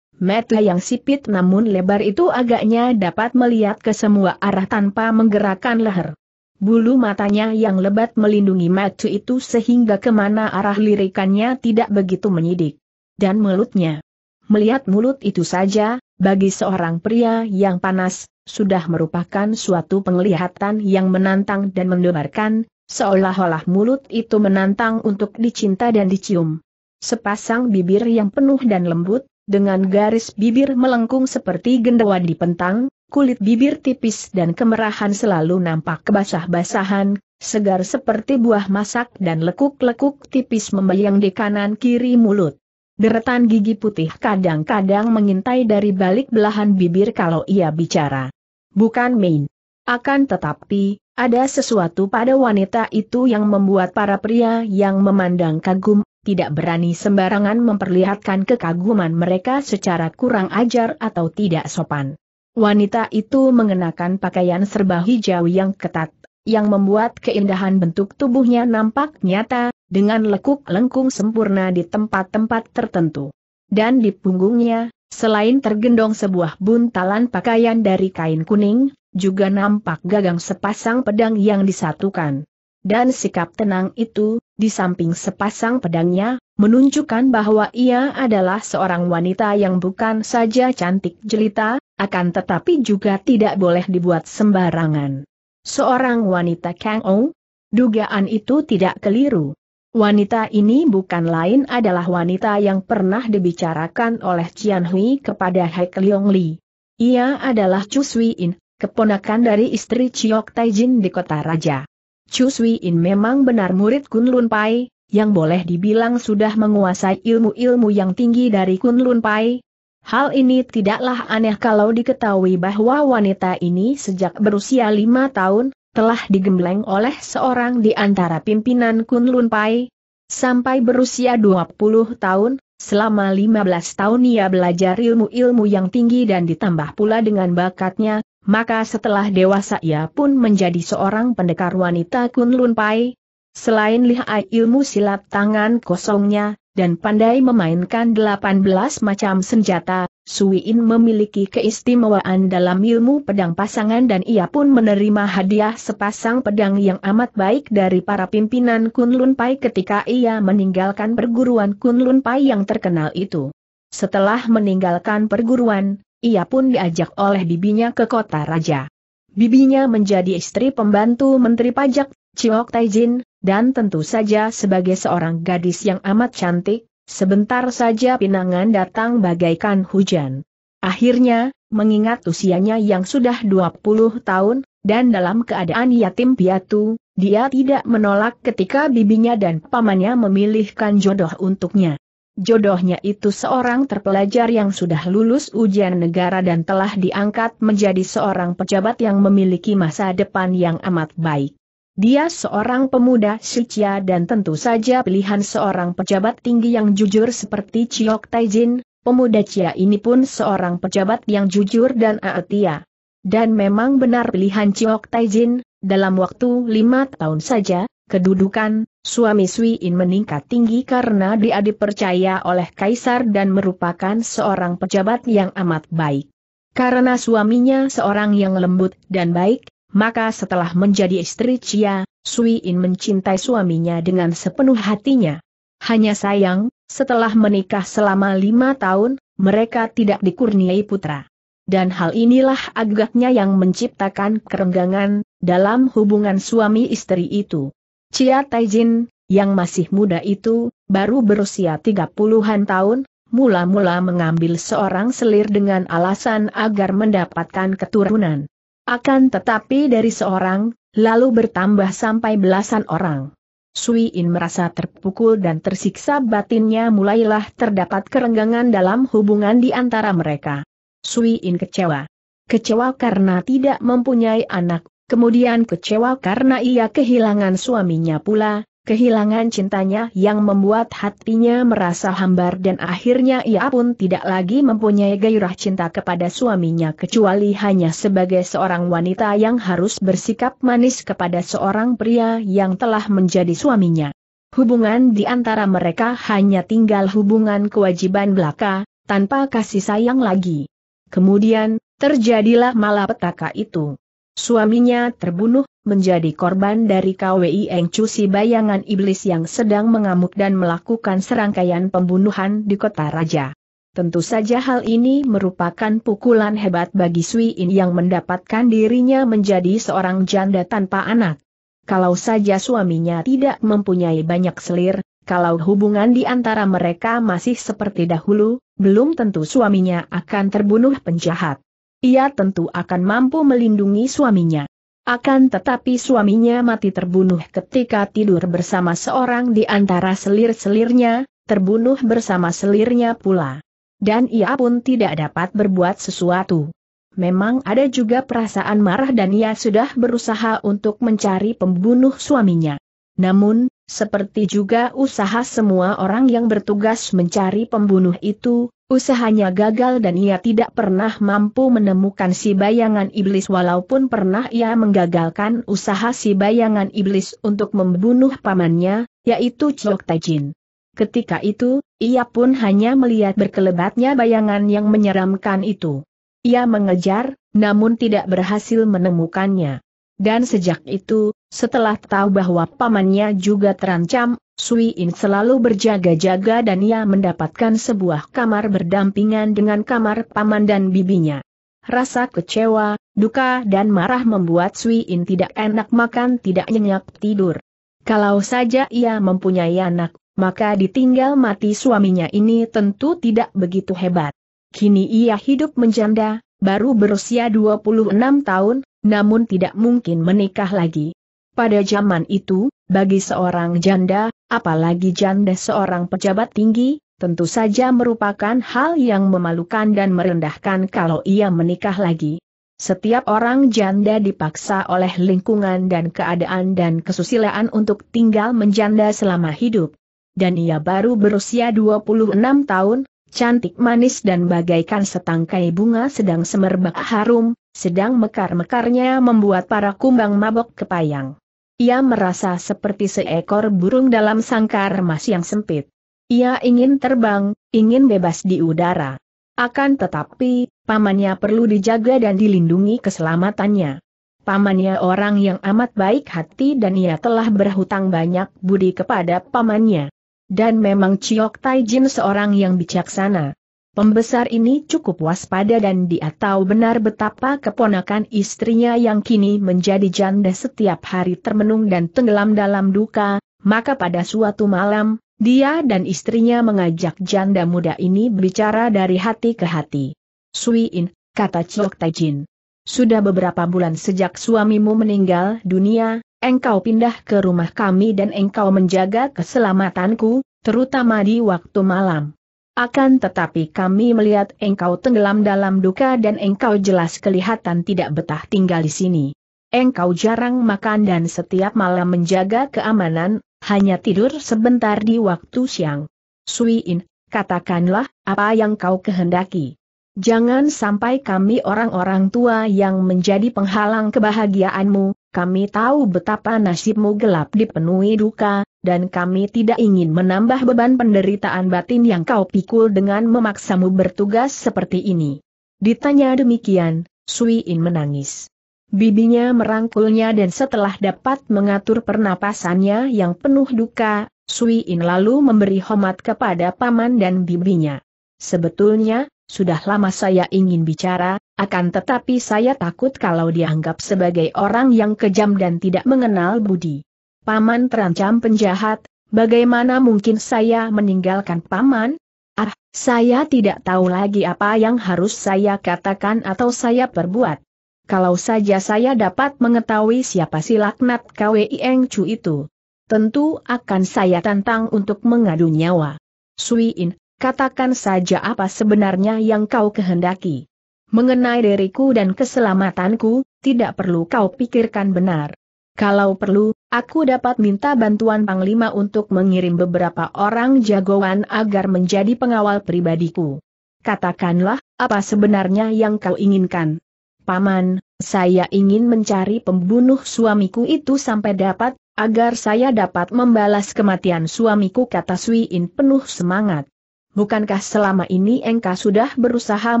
Metu yang sipit namun lebar itu agaknya dapat melihat ke semua arah tanpa menggerakkan leher. Bulu matanya yang lebat melindungi Macu itu sehingga kemana arah lirikannya tidak begitu menyidik. Dan mulutnya. Melihat mulut itu saja, bagi seorang pria yang panas, sudah merupakan suatu penglihatan yang menantang dan mendebarkan, seolah-olah mulut itu menantang untuk dicinta dan dicium. Sepasang bibir yang penuh dan lembut, dengan garis bibir melengkung seperti gendawan di pentang, kulit bibir tipis dan kemerahan selalu nampak kebasah-basahan, segar seperti buah masak dan lekuk-lekuk tipis membayang di kanan-kiri mulut. Deretan gigi putih kadang-kadang mengintai dari balik belahan bibir kalau ia bicara. Bukan main. Akan tetapi, ada sesuatu pada wanita itu yang membuat para pria yang memandang kagum, tidak berani sembarangan memperlihatkan kekaguman mereka secara kurang ajar atau tidak sopan. Wanita itu mengenakan pakaian serba hijau yang ketat, yang membuat keindahan bentuk tubuhnya nampak nyata, dengan lekuk lengkung sempurna di tempat-tempat tertentu. Dan di punggungnya, selain tergendong sebuah buntalan pakaian dari kain kuning, juga nampak gagang sepasang pedang yang disatukan. Dan sikap tenang itu, di samping sepasang pedangnya, menunjukkan bahwa ia adalah seorang wanita yang bukan saja cantik jelita, akan tetapi juga tidak boleh dibuat sembarangan. Seorang wanita Kang Ou? Dugaan itu tidak keliru. Wanita ini bukan lain adalah wanita yang pernah dibicarakan oleh Cian Hui kepada Hek Leong Li. Ia adalah Chu Sui In, keponakan dari istri Chiok Taijin di kota raja. Chu Sui In memang benar murid Kunlun Pai, yang boleh dibilang sudah menguasai ilmu-ilmu yang tinggi dari Kunlun Pai, Hal ini tidaklah aneh kalau diketahui bahwa wanita ini sejak berusia lima tahun, telah digembleng oleh seorang di antara pimpinan Kunlun Pai. Sampai berusia 20 tahun, selama 15 tahun ia belajar ilmu-ilmu yang tinggi dan ditambah pula dengan bakatnya, maka setelah dewasa ia pun menjadi seorang pendekar wanita Kunlun Pai. Selain lihai ilmu silat tangan kosongnya, dan pandai memainkan 18 macam senjata, Suiin memiliki keistimewaan dalam ilmu pedang pasangan dan ia pun menerima hadiah sepasang pedang yang amat baik dari para pimpinan Kunlun Pai ketika ia meninggalkan perguruan Kunlun Pai yang terkenal itu. Setelah meninggalkan perguruan, ia pun diajak oleh bibinya ke kota raja. Bibinya menjadi istri pembantu Menteri Pajak, Chiok Taijin, dan tentu saja sebagai seorang gadis yang amat cantik, sebentar saja pinangan datang bagaikan hujan. Akhirnya, mengingat usianya yang sudah 20 tahun, dan dalam keadaan yatim piatu, dia tidak menolak ketika bibinya dan pamannya memilihkan jodoh untuknya. Jodohnya itu seorang terpelajar yang sudah lulus ujian negara dan telah diangkat menjadi seorang pejabat yang memiliki masa depan yang amat baik. Dia seorang pemuda sucia dan tentu saja pilihan seorang pejabat tinggi yang jujur seperti Chiok Taijin, pemuda Cia ini pun seorang pejabat yang jujur dan aetia. Dan memang benar pilihan Chiok Taijin, dalam waktu lima tahun saja, kedudukan, suami Sui In meningkat tinggi karena dia dipercaya oleh Kaisar dan merupakan seorang pejabat yang amat baik. Karena suaminya seorang yang lembut dan baik, maka setelah menjadi istri Chia, Sui In mencintai suaminya dengan sepenuh hatinya. Hanya sayang, setelah menikah selama lima tahun, mereka tidak dikurniai putra. Dan hal inilah agaknya yang menciptakan kerenggangan dalam hubungan suami istri itu. Chia Taijin, yang masih muda itu, baru berusia tiga puluhan tahun, mula-mula mengambil seorang selir dengan alasan agar mendapatkan keturunan. Akan tetapi dari seorang, lalu bertambah sampai belasan orang. Sui In merasa terpukul dan tersiksa batinnya mulailah terdapat kerenggangan dalam hubungan di antara mereka. Sui In kecewa. Kecewa karena tidak mempunyai anak, kemudian kecewa karena ia kehilangan suaminya pula, kehilangan cintanya yang membuat hatinya merasa hambar dan akhirnya ia pun tidak lagi mempunyai gairah cinta kepada suaminya kecuali hanya sebagai seorang wanita yang harus bersikap manis kepada seorang pria yang telah menjadi suaminya. Hubungan di antara mereka hanya tinggal hubungan kewajiban belaka, tanpa kasih sayang lagi. Kemudian, terjadilah malapetaka itu. Suaminya terbunuh, menjadi korban dari KWI Eng Cusi bayangan iblis yang sedang mengamuk dan melakukan serangkaian pembunuhan di kota raja. Tentu saja hal ini merupakan pukulan hebat bagi Sui In yang mendapatkan dirinya menjadi seorang janda tanpa anak. Kalau saja suaminya tidak mempunyai banyak selir, kalau hubungan di antara mereka masih seperti dahulu, belum tentu suaminya akan terbunuh penjahat ia tentu akan mampu melindungi suaminya. Akan tetapi suaminya mati terbunuh ketika tidur bersama seorang di antara selir-selirnya, terbunuh bersama selirnya pula. Dan ia pun tidak dapat berbuat sesuatu. Memang ada juga perasaan marah dan ia sudah berusaha untuk mencari pembunuh suaminya. Namun, seperti juga usaha semua orang yang bertugas mencari pembunuh itu, Usahanya gagal dan ia tidak pernah mampu menemukan si bayangan iblis walaupun pernah ia menggagalkan usaha si bayangan iblis untuk membunuh pamannya, yaitu Chok Tajin. Ketika itu, ia pun hanya melihat berkelebatnya bayangan yang menyeramkan itu. Ia mengejar, namun tidak berhasil menemukannya. Dan sejak itu, setelah tahu bahwa pamannya juga terancam, Sui In selalu berjaga-jaga dan ia mendapatkan sebuah kamar berdampingan dengan kamar paman dan bibinya. Rasa kecewa, duka dan marah membuat Sui In tidak enak makan tidak nyenyak tidur. Kalau saja ia mempunyai anak, maka ditinggal mati suaminya ini tentu tidak begitu hebat. Kini ia hidup menjanda, baru berusia 26 tahun, namun tidak mungkin menikah lagi. Pada zaman itu, bagi seorang janda, apalagi janda seorang pejabat tinggi, tentu saja merupakan hal yang memalukan dan merendahkan kalau ia menikah lagi. Setiap orang janda dipaksa oleh lingkungan dan keadaan dan kesusilaan untuk tinggal menjanda selama hidup. Dan ia baru berusia 26 tahun, cantik manis dan bagaikan setangkai bunga sedang semerbak harum, sedang mekar-mekarnya membuat para kumbang mabok kepayang. Ia merasa seperti seekor burung dalam sangkar emas yang sempit. Ia ingin terbang, ingin bebas di udara. Akan tetapi, pamannya perlu dijaga dan dilindungi keselamatannya. Pamannya orang yang amat baik hati dan ia telah berhutang banyak budi kepada pamannya. Dan memang Ciok Taijin seorang yang bijaksana. Pembesar ini cukup waspada dan dia tahu benar betapa keponakan istrinya yang kini menjadi janda setiap hari termenung dan tenggelam dalam duka, maka pada suatu malam, dia dan istrinya mengajak janda muda ini berbicara dari hati ke hati. Suiin, kata Chok Taijin. Sudah beberapa bulan sejak suamimu meninggal dunia, engkau pindah ke rumah kami dan engkau menjaga keselamatanku, terutama di waktu malam. Akan tetapi kami melihat engkau tenggelam dalam duka dan engkau jelas kelihatan tidak betah tinggal di sini. Engkau jarang makan dan setiap malam menjaga keamanan, hanya tidur sebentar di waktu siang. Suiin, katakanlah, apa yang kau kehendaki. Jangan sampai kami orang-orang tua yang menjadi penghalang kebahagiaanmu, kami tahu betapa nasibmu gelap dipenuhi duka, dan kami tidak ingin menambah beban penderitaan batin yang kau pikul dengan memaksamu bertugas seperti ini. Ditanya demikian, Sui In menangis. Bibinya merangkulnya dan setelah dapat mengatur pernapasannya yang penuh duka, Sui In lalu memberi hormat kepada paman dan bibinya. Sebetulnya, sudah lama saya ingin bicara, akan tetapi saya takut kalau dianggap sebagai orang yang kejam dan tidak mengenal budi. Paman terancam penjahat, bagaimana mungkin saya meninggalkan paman? Ah, saya tidak tahu lagi apa yang harus saya katakan atau saya perbuat. Kalau saja saya dapat mengetahui siapa si laknat eng Chu itu. Tentu akan saya tantang untuk mengadu nyawa. Sui in katakan saja apa sebenarnya yang kau kehendaki. Mengenai diriku dan keselamatanku, tidak perlu kau pikirkan benar. Kalau perlu, aku dapat minta bantuan Panglima untuk mengirim beberapa orang jagoan agar menjadi pengawal pribadiku. Katakanlah, apa sebenarnya yang kau inginkan? Paman, saya ingin mencari pembunuh suamiku itu sampai dapat, agar saya dapat membalas kematian suamiku kata Suiin penuh semangat bukankah selama ini engkau sudah berusaha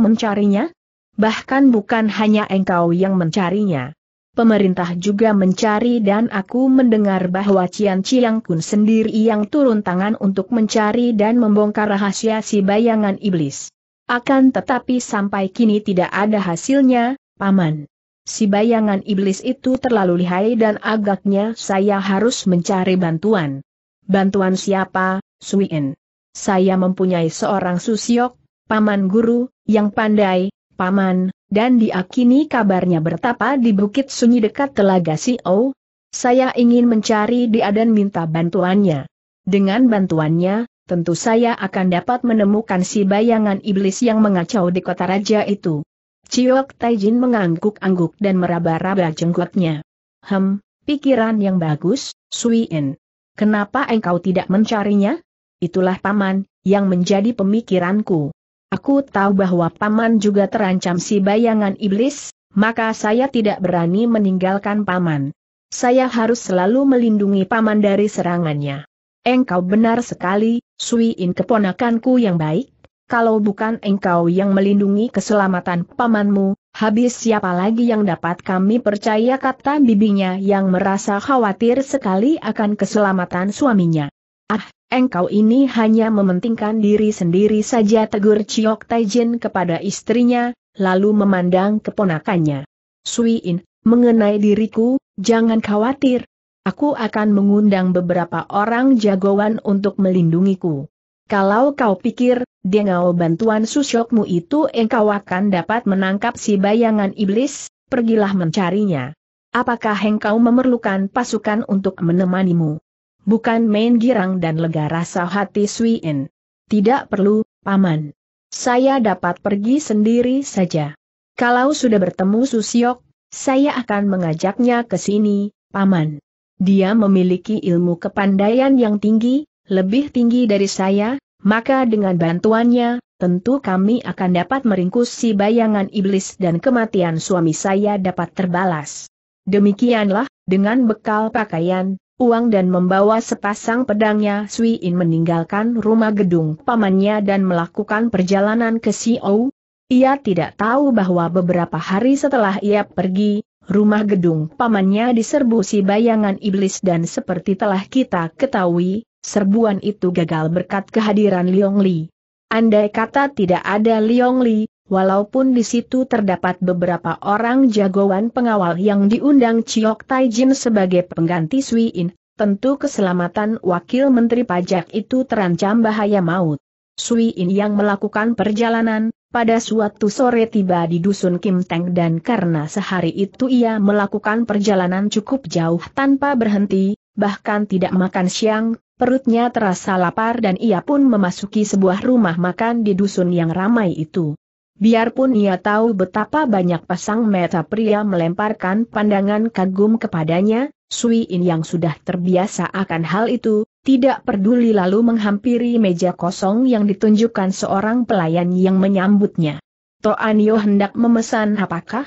mencarinya? Bahkan bukan hanya engkau yang mencarinya. Pemerintah juga mencari dan aku mendengar bahwa Cian Ciang Kun sendiri yang turun tangan untuk mencari dan membongkar rahasia si bayangan iblis. Akan tetapi sampai kini tidak ada hasilnya, Paman. Si bayangan iblis itu terlalu lihai dan agaknya saya harus mencari bantuan. Bantuan siapa, Suin? saya mempunyai seorang susiok, paman guru, yang pandai, paman, dan diakini kabarnya bertapa di bukit sunyi dekat Telaga Sio. Saya ingin mencari dia dan minta bantuannya. Dengan bantuannya, tentu saya akan dapat menemukan si bayangan iblis yang mengacau di kota raja itu. Ciok Taijin mengangguk-angguk dan meraba-raba jenggotnya. Hem, pikiran yang bagus, Sui En. Kenapa engkau tidak mencarinya? itulah Paman, yang menjadi pemikiranku. Aku tahu bahwa Paman juga terancam si bayangan iblis, maka saya tidak berani meninggalkan Paman. Saya harus selalu melindungi Paman dari serangannya. Engkau benar sekali, Suiin keponakanku yang baik, kalau bukan engkau yang melindungi keselamatan pamanmu, habis siapa lagi yang dapat kami percaya kata bibinya yang merasa khawatir sekali akan keselamatan suaminya. Ah, engkau ini hanya mementingkan diri sendiri saja tegur Ciok Taijin kepada istrinya, lalu memandang keponakannya. Sui Suiin, mengenai diriku, jangan khawatir. Aku akan mengundang beberapa orang jagoan untuk melindungiku. Kalau kau pikir, dengau bantuan susyokmu itu engkau akan dapat menangkap si bayangan iblis, pergilah mencarinya. Apakah engkau memerlukan pasukan untuk menemanimu? bukan main girang dan lega rasa hati Sui Suin. Tidak perlu, Paman. Saya dapat pergi sendiri saja. Kalau sudah bertemu Susiok, saya akan mengajaknya ke sini, Paman. Dia memiliki ilmu kepandaian yang tinggi, lebih tinggi dari saya, maka dengan bantuannya, tentu kami akan dapat meringkus si bayangan iblis dan kematian suami saya dapat terbalas. Demikianlah, dengan bekal pakaian, uang dan membawa sepasang pedangnya Sui In meninggalkan rumah gedung pamannya dan melakukan perjalanan ke Siou. Ia tidak tahu bahwa beberapa hari setelah ia pergi, rumah gedung pamannya diserbu si bayangan iblis dan seperti telah kita ketahui, serbuan itu gagal berkat kehadiran Liong Li. Andai kata tidak ada Liong Li, Walaupun di situ terdapat beberapa orang jagoan pengawal yang diundang Chiok Taijin sebagai pengganti Sui In, tentu keselamatan Wakil Menteri Pajak itu terancam bahaya maut. Sui In yang melakukan perjalanan, pada suatu sore tiba di dusun Kim Teng dan karena sehari itu ia melakukan perjalanan cukup jauh tanpa berhenti, bahkan tidak makan siang, perutnya terasa lapar dan ia pun memasuki sebuah rumah makan di dusun yang ramai itu. Biarpun ia tahu betapa banyak pasang mata pria melemparkan pandangan kagum kepadanya, Sui In yang sudah terbiasa akan hal itu, tidak peduli lalu menghampiri meja kosong yang ditunjukkan seorang pelayan yang menyambutnya. Anio hendak memesan apakah?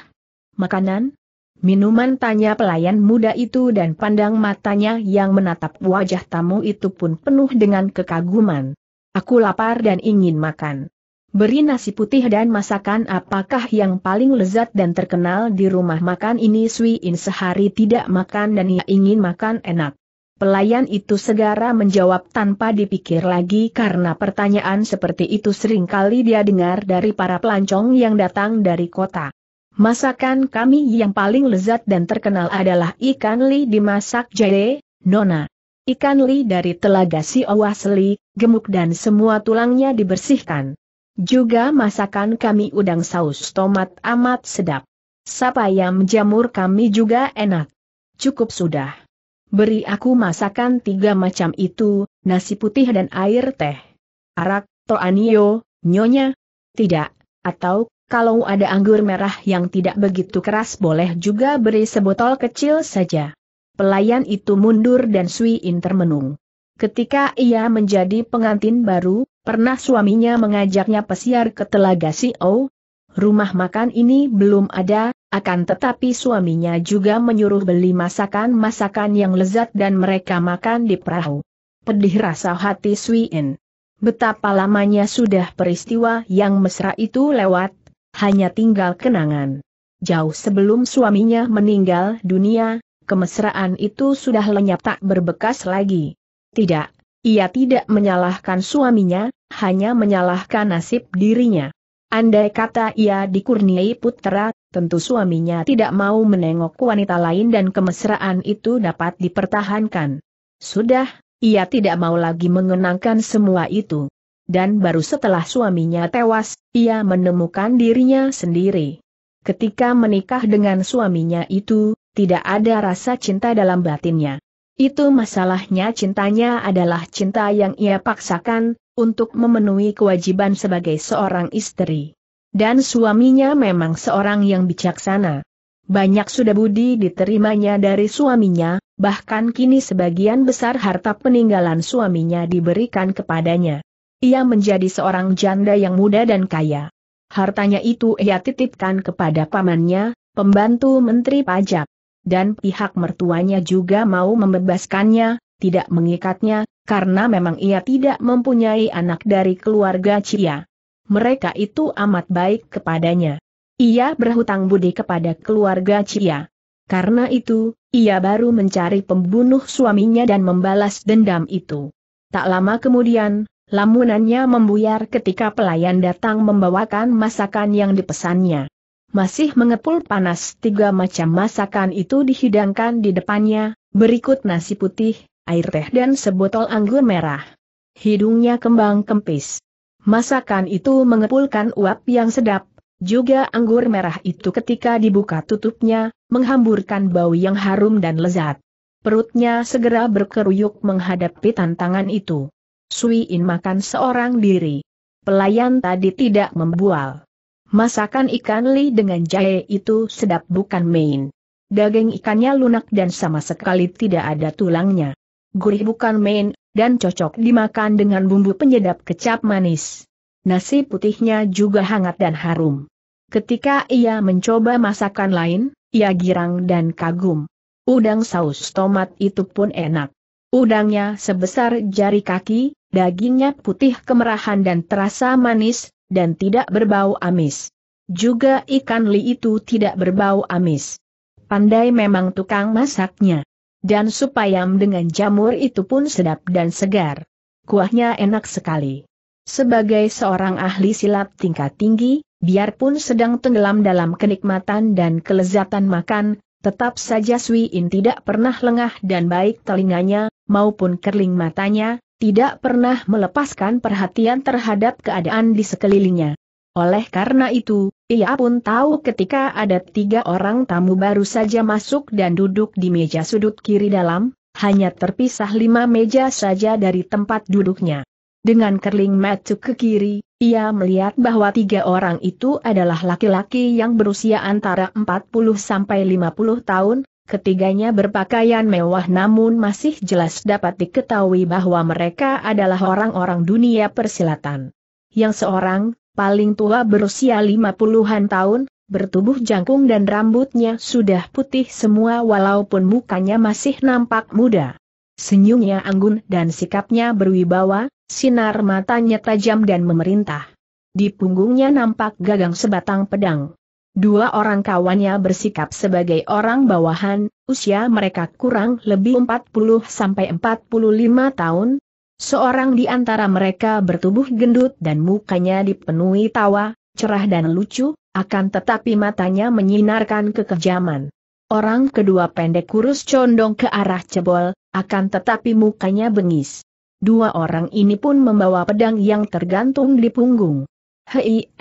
Makanan? Minuman tanya pelayan muda itu dan pandang matanya yang menatap wajah tamu itu pun penuh dengan kekaguman. Aku lapar dan ingin makan. Beri nasi putih dan masakan apakah yang paling lezat dan terkenal di rumah makan ini Sui In sehari tidak makan dan ia ingin makan enak. Pelayan itu segera menjawab tanpa dipikir lagi karena pertanyaan seperti itu sering kali dia dengar dari para pelancong yang datang dari kota. Masakan kami yang paling lezat dan terkenal adalah ikan li dimasak jahe, nona. Ikan li dari telaga si Owasli, gemuk dan semua tulangnya dibersihkan. Juga masakan kami udang saus tomat amat sedap. Sapa yang jamur kami juga enak. Cukup sudah. Beri aku masakan tiga macam itu, nasi putih dan air teh. Arak, toanio, nyonya? Tidak, atau kalau ada anggur merah yang tidak begitu keras boleh juga beri sebotol kecil saja. Pelayan itu mundur dan Sui intermenung. Ketika ia menjadi pengantin baru, Pernah suaminya mengajaknya pesiar ke Telaga Sio? Rumah makan ini belum ada, akan tetapi suaminya juga menyuruh beli masakan-masakan yang lezat dan mereka makan di perahu. Pedih rasa hati Swien. Betapa lamanya sudah peristiwa yang mesra itu lewat, hanya tinggal kenangan. Jauh sebelum suaminya meninggal dunia, kemesraan itu sudah lenyap tak berbekas lagi. Tidak, ia tidak menyalahkan suaminya, hanya menyalahkan nasib dirinya. Andai kata ia dikurniai putra, tentu suaminya tidak mau menengok wanita lain dan kemesraan itu dapat dipertahankan. Sudah, ia tidak mau lagi mengenangkan semua itu. Dan baru setelah suaminya tewas, ia menemukan dirinya sendiri. Ketika menikah dengan suaminya itu, tidak ada rasa cinta dalam batinnya. Itu masalahnya cintanya adalah cinta yang ia paksakan, untuk memenuhi kewajiban sebagai seorang istri. Dan suaminya memang seorang yang bijaksana. Banyak sudah budi diterimanya dari suaminya, bahkan kini sebagian besar harta peninggalan suaminya diberikan kepadanya. Ia menjadi seorang janda yang muda dan kaya. Hartanya itu ia titipkan kepada pamannya, pembantu Menteri Pajak dan pihak mertuanya juga mau membebaskannya, tidak mengikatnya, karena memang ia tidak mempunyai anak dari keluarga Cia. Mereka itu amat baik kepadanya. Ia berhutang budi kepada keluarga Cia. Karena itu, ia baru mencari pembunuh suaminya dan membalas dendam itu. Tak lama kemudian, lamunannya membuyar ketika pelayan datang membawakan masakan yang dipesannya masih mengepul panas tiga macam masakan itu dihidangkan di depannya, berikut nasi putih, air teh dan sebotol anggur merah. Hidungnya kembang kempis. Masakan itu mengepulkan uap yang sedap, juga anggur merah itu ketika dibuka tutupnya, menghamburkan bau yang harum dan lezat. Perutnya segera berkeruyuk menghadapi tantangan itu. Sui makan seorang diri. Pelayan tadi tidak membual. Masakan ikan li dengan jahe itu sedap bukan main. Daging ikannya lunak dan sama sekali tidak ada tulangnya. Gurih bukan main, dan cocok dimakan dengan bumbu penyedap kecap manis. Nasi putihnya juga hangat dan harum. Ketika ia mencoba masakan lain, ia girang dan kagum. Udang saus tomat itu pun enak. Udangnya sebesar jari kaki, dagingnya putih kemerahan dan terasa manis, dan tidak berbau amis. Juga ikan li itu tidak berbau amis. Pandai memang tukang masaknya. Dan sup ayam dengan jamur itu pun sedap dan segar. Kuahnya enak sekali. Sebagai seorang ahli silat tingkat tinggi, biarpun sedang tenggelam dalam kenikmatan dan kelezatan makan, tetap saja Sui In tidak pernah lengah dan baik telinganya, maupun kerling matanya, tidak pernah melepaskan perhatian terhadap keadaan di sekelilingnya. Oleh karena itu, ia pun tahu ketika ada tiga orang tamu baru saja masuk dan duduk di meja sudut kiri dalam, hanya terpisah lima meja saja dari tempat duduknya. Dengan kerling mata ke kiri, ia melihat bahwa tiga orang itu adalah laki-laki yang berusia antara 40 sampai 50 tahun, Ketiganya berpakaian mewah namun masih jelas dapat diketahui bahwa mereka adalah orang-orang dunia persilatan. Yang seorang, paling tua berusia 50-an tahun, bertubuh jangkung dan rambutnya sudah putih semua walaupun mukanya masih nampak muda. Senyumnya anggun dan sikapnya berwibawa, sinar matanya tajam dan memerintah. Di punggungnya nampak gagang sebatang pedang. Dua orang kawannya bersikap sebagai orang bawahan, usia mereka kurang lebih 40-45 tahun. Seorang di antara mereka bertubuh gendut dan mukanya dipenuhi tawa, cerah dan lucu, akan tetapi matanya menyinarkan kekejaman. Orang kedua pendek kurus condong ke arah cebol, akan tetapi mukanya bengis. Dua orang ini pun membawa pedang yang tergantung di punggung. Hei,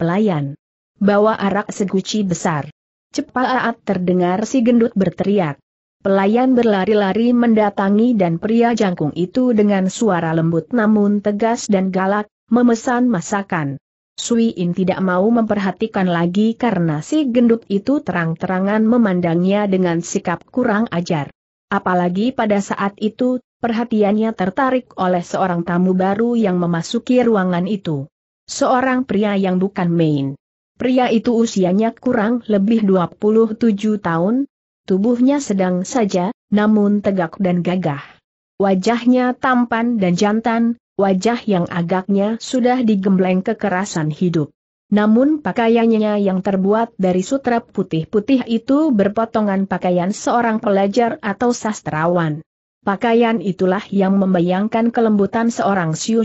pelayan. Bawa arak seguci besar. Cepat terdengar si gendut berteriak. Pelayan berlari-lari mendatangi dan pria jangkung itu dengan suara lembut namun tegas dan galak, memesan masakan. Sui In tidak mau memperhatikan lagi karena si gendut itu terang-terangan memandangnya dengan sikap kurang ajar. Apalagi pada saat itu, perhatiannya tertarik oleh seorang tamu baru yang memasuki ruangan itu. Seorang pria yang bukan main. Pria itu usianya kurang lebih 27 tahun, tubuhnya sedang saja, namun tegak dan gagah. Wajahnya tampan dan jantan, wajah yang agaknya sudah digembleng kekerasan hidup. Namun pakaiannya yang terbuat dari sutra putih-putih itu berpotongan pakaian seorang pelajar atau sastrawan. Pakaian itulah yang membayangkan kelembutan seorang Siu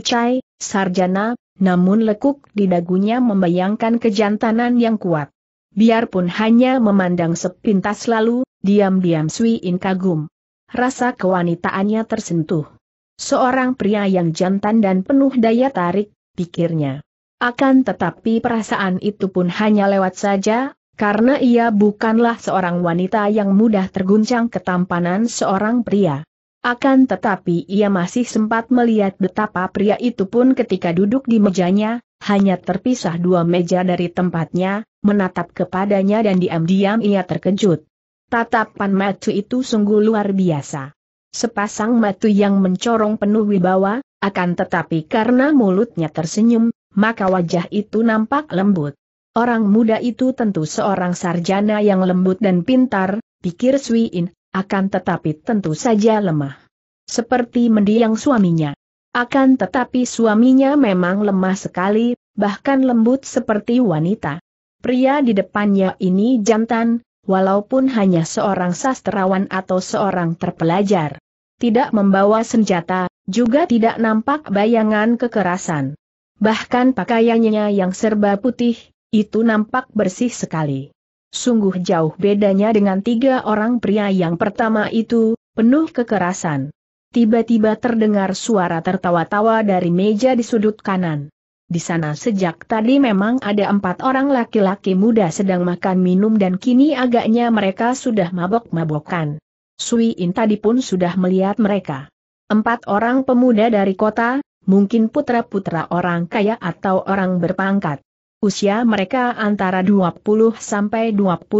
sarjana namun lekuk di dagunya membayangkan kejantanan yang kuat. Biarpun hanya memandang sepintas lalu, diam-diam Sui In kagum. Rasa kewanitaannya tersentuh. Seorang pria yang jantan dan penuh daya tarik, pikirnya. Akan tetapi perasaan itu pun hanya lewat saja, karena ia bukanlah seorang wanita yang mudah terguncang ketampanan seorang pria. Akan tetapi ia masih sempat melihat betapa pria itu pun ketika duduk di mejanya, hanya terpisah dua meja dari tempatnya, menatap kepadanya dan diam-diam ia terkejut. Tatapan matu itu sungguh luar biasa. Sepasang matu yang mencorong penuh wibawa, akan tetapi karena mulutnya tersenyum, maka wajah itu nampak lembut. Orang muda itu tentu seorang sarjana yang lembut dan pintar, pikir Sui In, akan tetapi tentu saja lemah. Seperti mendiang suaminya. Akan tetapi suaminya memang lemah sekali, bahkan lembut seperti wanita. Pria di depannya ini jantan, walaupun hanya seorang sastrawan atau seorang terpelajar. Tidak membawa senjata, juga tidak nampak bayangan kekerasan. Bahkan pakaiannya yang serba putih, itu nampak bersih sekali. Sungguh jauh bedanya dengan tiga orang pria yang pertama itu, penuh kekerasan. Tiba-tiba terdengar suara tertawa-tawa dari meja di sudut kanan. Di sana sejak tadi memang ada empat orang laki-laki muda sedang makan minum dan kini agaknya mereka sudah mabok-mabokan. Sui In tadi pun sudah melihat mereka. Empat orang pemuda dari kota, mungkin putra-putra orang kaya atau orang berpangkat. Usia mereka antara 20 sampai 24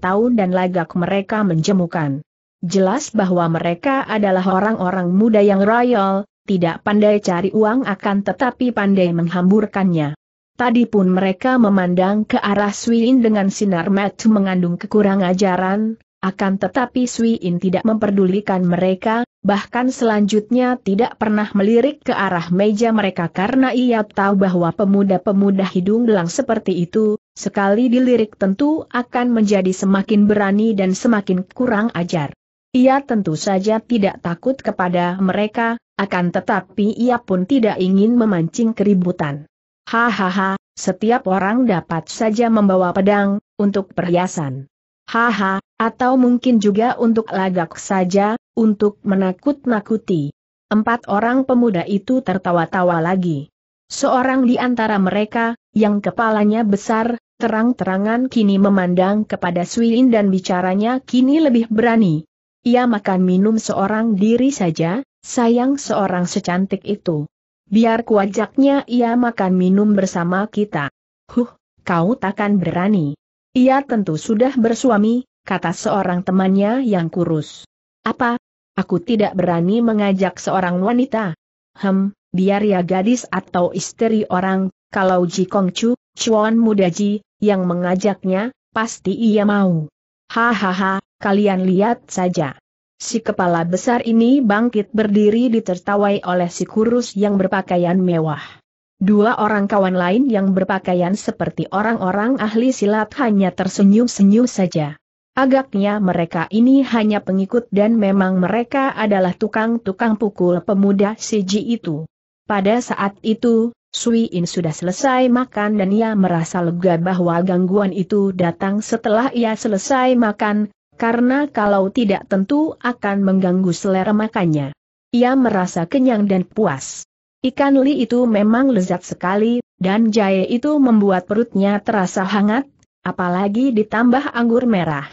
tahun dan lagak mereka menjemukan. Jelas bahwa mereka adalah orang-orang muda yang royal, tidak pandai cari uang akan tetapi pandai menghamburkannya. Tadi pun mereka memandang ke arah Suin dengan sinar mata mengandung kekurangan ajaran, akan tetapi Suin tidak memperdulikan mereka, bahkan selanjutnya tidak pernah melirik ke arah meja mereka karena ia tahu bahwa pemuda-pemuda hidung belang seperti itu, sekali dilirik tentu akan menjadi semakin berani dan semakin kurang ajar. Ia tentu saja tidak takut kepada mereka, akan tetapi ia pun tidak ingin memancing keributan. Hahaha, setiap orang dapat saja membawa pedang, untuk perhiasan. Haha, atau mungkin juga untuk lagak saja, untuk menakut-nakuti. Empat orang pemuda itu tertawa-tawa lagi. Seorang di antara mereka, yang kepalanya besar, terang-terangan kini memandang kepada Suin dan bicaranya kini lebih berani. Ia makan minum seorang diri saja, sayang seorang secantik itu. Biar kuajaknya ia makan minum bersama kita. Huh, kau takkan berani. Ia tentu sudah bersuami, kata seorang temannya yang kurus. Apa? Aku tidak berani mengajak seorang wanita. Hem, biar ya gadis atau istri orang, kalau Ji Kong Chu, Chuan Ji, yang mengajaknya, pasti ia mau. Hahaha, kalian lihat saja. Si kepala besar ini bangkit berdiri ditertawai oleh si kurus yang berpakaian mewah. Dua orang kawan lain yang berpakaian seperti orang-orang ahli silat hanya tersenyum-senyum saja. Agaknya mereka ini hanya pengikut dan memang mereka adalah tukang-tukang pukul pemuda Siji itu. Pada saat itu, Sui In sudah selesai makan dan ia merasa lega bahwa gangguan itu datang setelah ia selesai makan, karena kalau tidak tentu akan mengganggu selera makannya. Ia merasa kenyang dan puas. Ikan li itu memang lezat sekali, dan jahe itu membuat perutnya terasa hangat, apalagi ditambah anggur merah.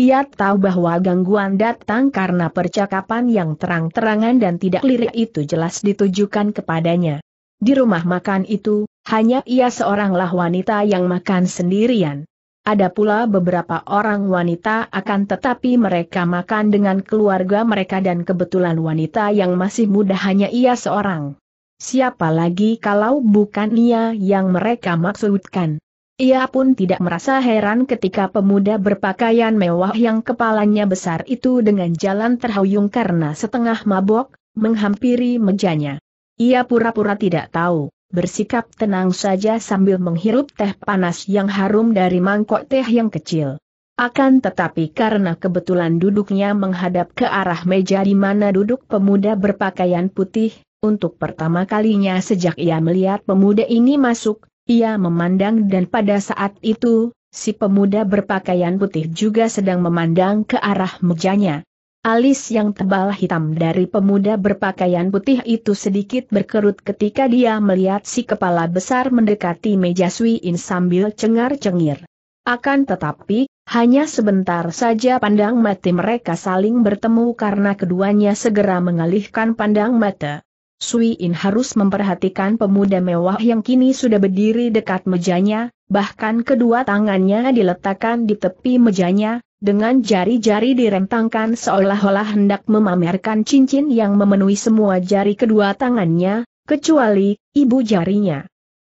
Ia tahu bahwa gangguan datang karena percakapan yang terang-terangan dan tidak lirik itu jelas ditujukan kepadanya. Di rumah makan itu, hanya ia seoranglah wanita yang makan sendirian. Ada pula beberapa orang wanita akan tetapi mereka makan dengan keluarga mereka dan kebetulan wanita yang masih muda hanya ia seorang. Siapa lagi kalau bukan ia yang mereka maksudkan? Ia pun tidak merasa heran ketika pemuda berpakaian mewah yang kepalanya besar itu dengan jalan terhuyung karena setengah mabok, menghampiri mejanya. Ia pura-pura tidak tahu, bersikap tenang saja sambil menghirup teh panas yang harum dari mangkok teh yang kecil. Akan tetapi karena kebetulan duduknya menghadap ke arah meja di mana duduk pemuda berpakaian putih, untuk pertama kalinya sejak ia melihat pemuda ini masuk, ia memandang dan pada saat itu, si pemuda berpakaian putih juga sedang memandang ke arah mejanya. Alis yang tebal hitam dari pemuda berpakaian putih itu sedikit berkerut ketika dia melihat si kepala besar mendekati meja Suiin sambil cengar-cengir. Akan tetapi, hanya sebentar saja pandang mati mereka saling bertemu karena keduanya segera mengalihkan pandang mata. Sui In harus memperhatikan pemuda mewah yang kini sudah berdiri dekat mejanya, bahkan kedua tangannya diletakkan di tepi mejanya, dengan jari-jari direntangkan seolah-olah hendak memamerkan cincin yang memenuhi semua jari kedua tangannya, kecuali ibu jarinya.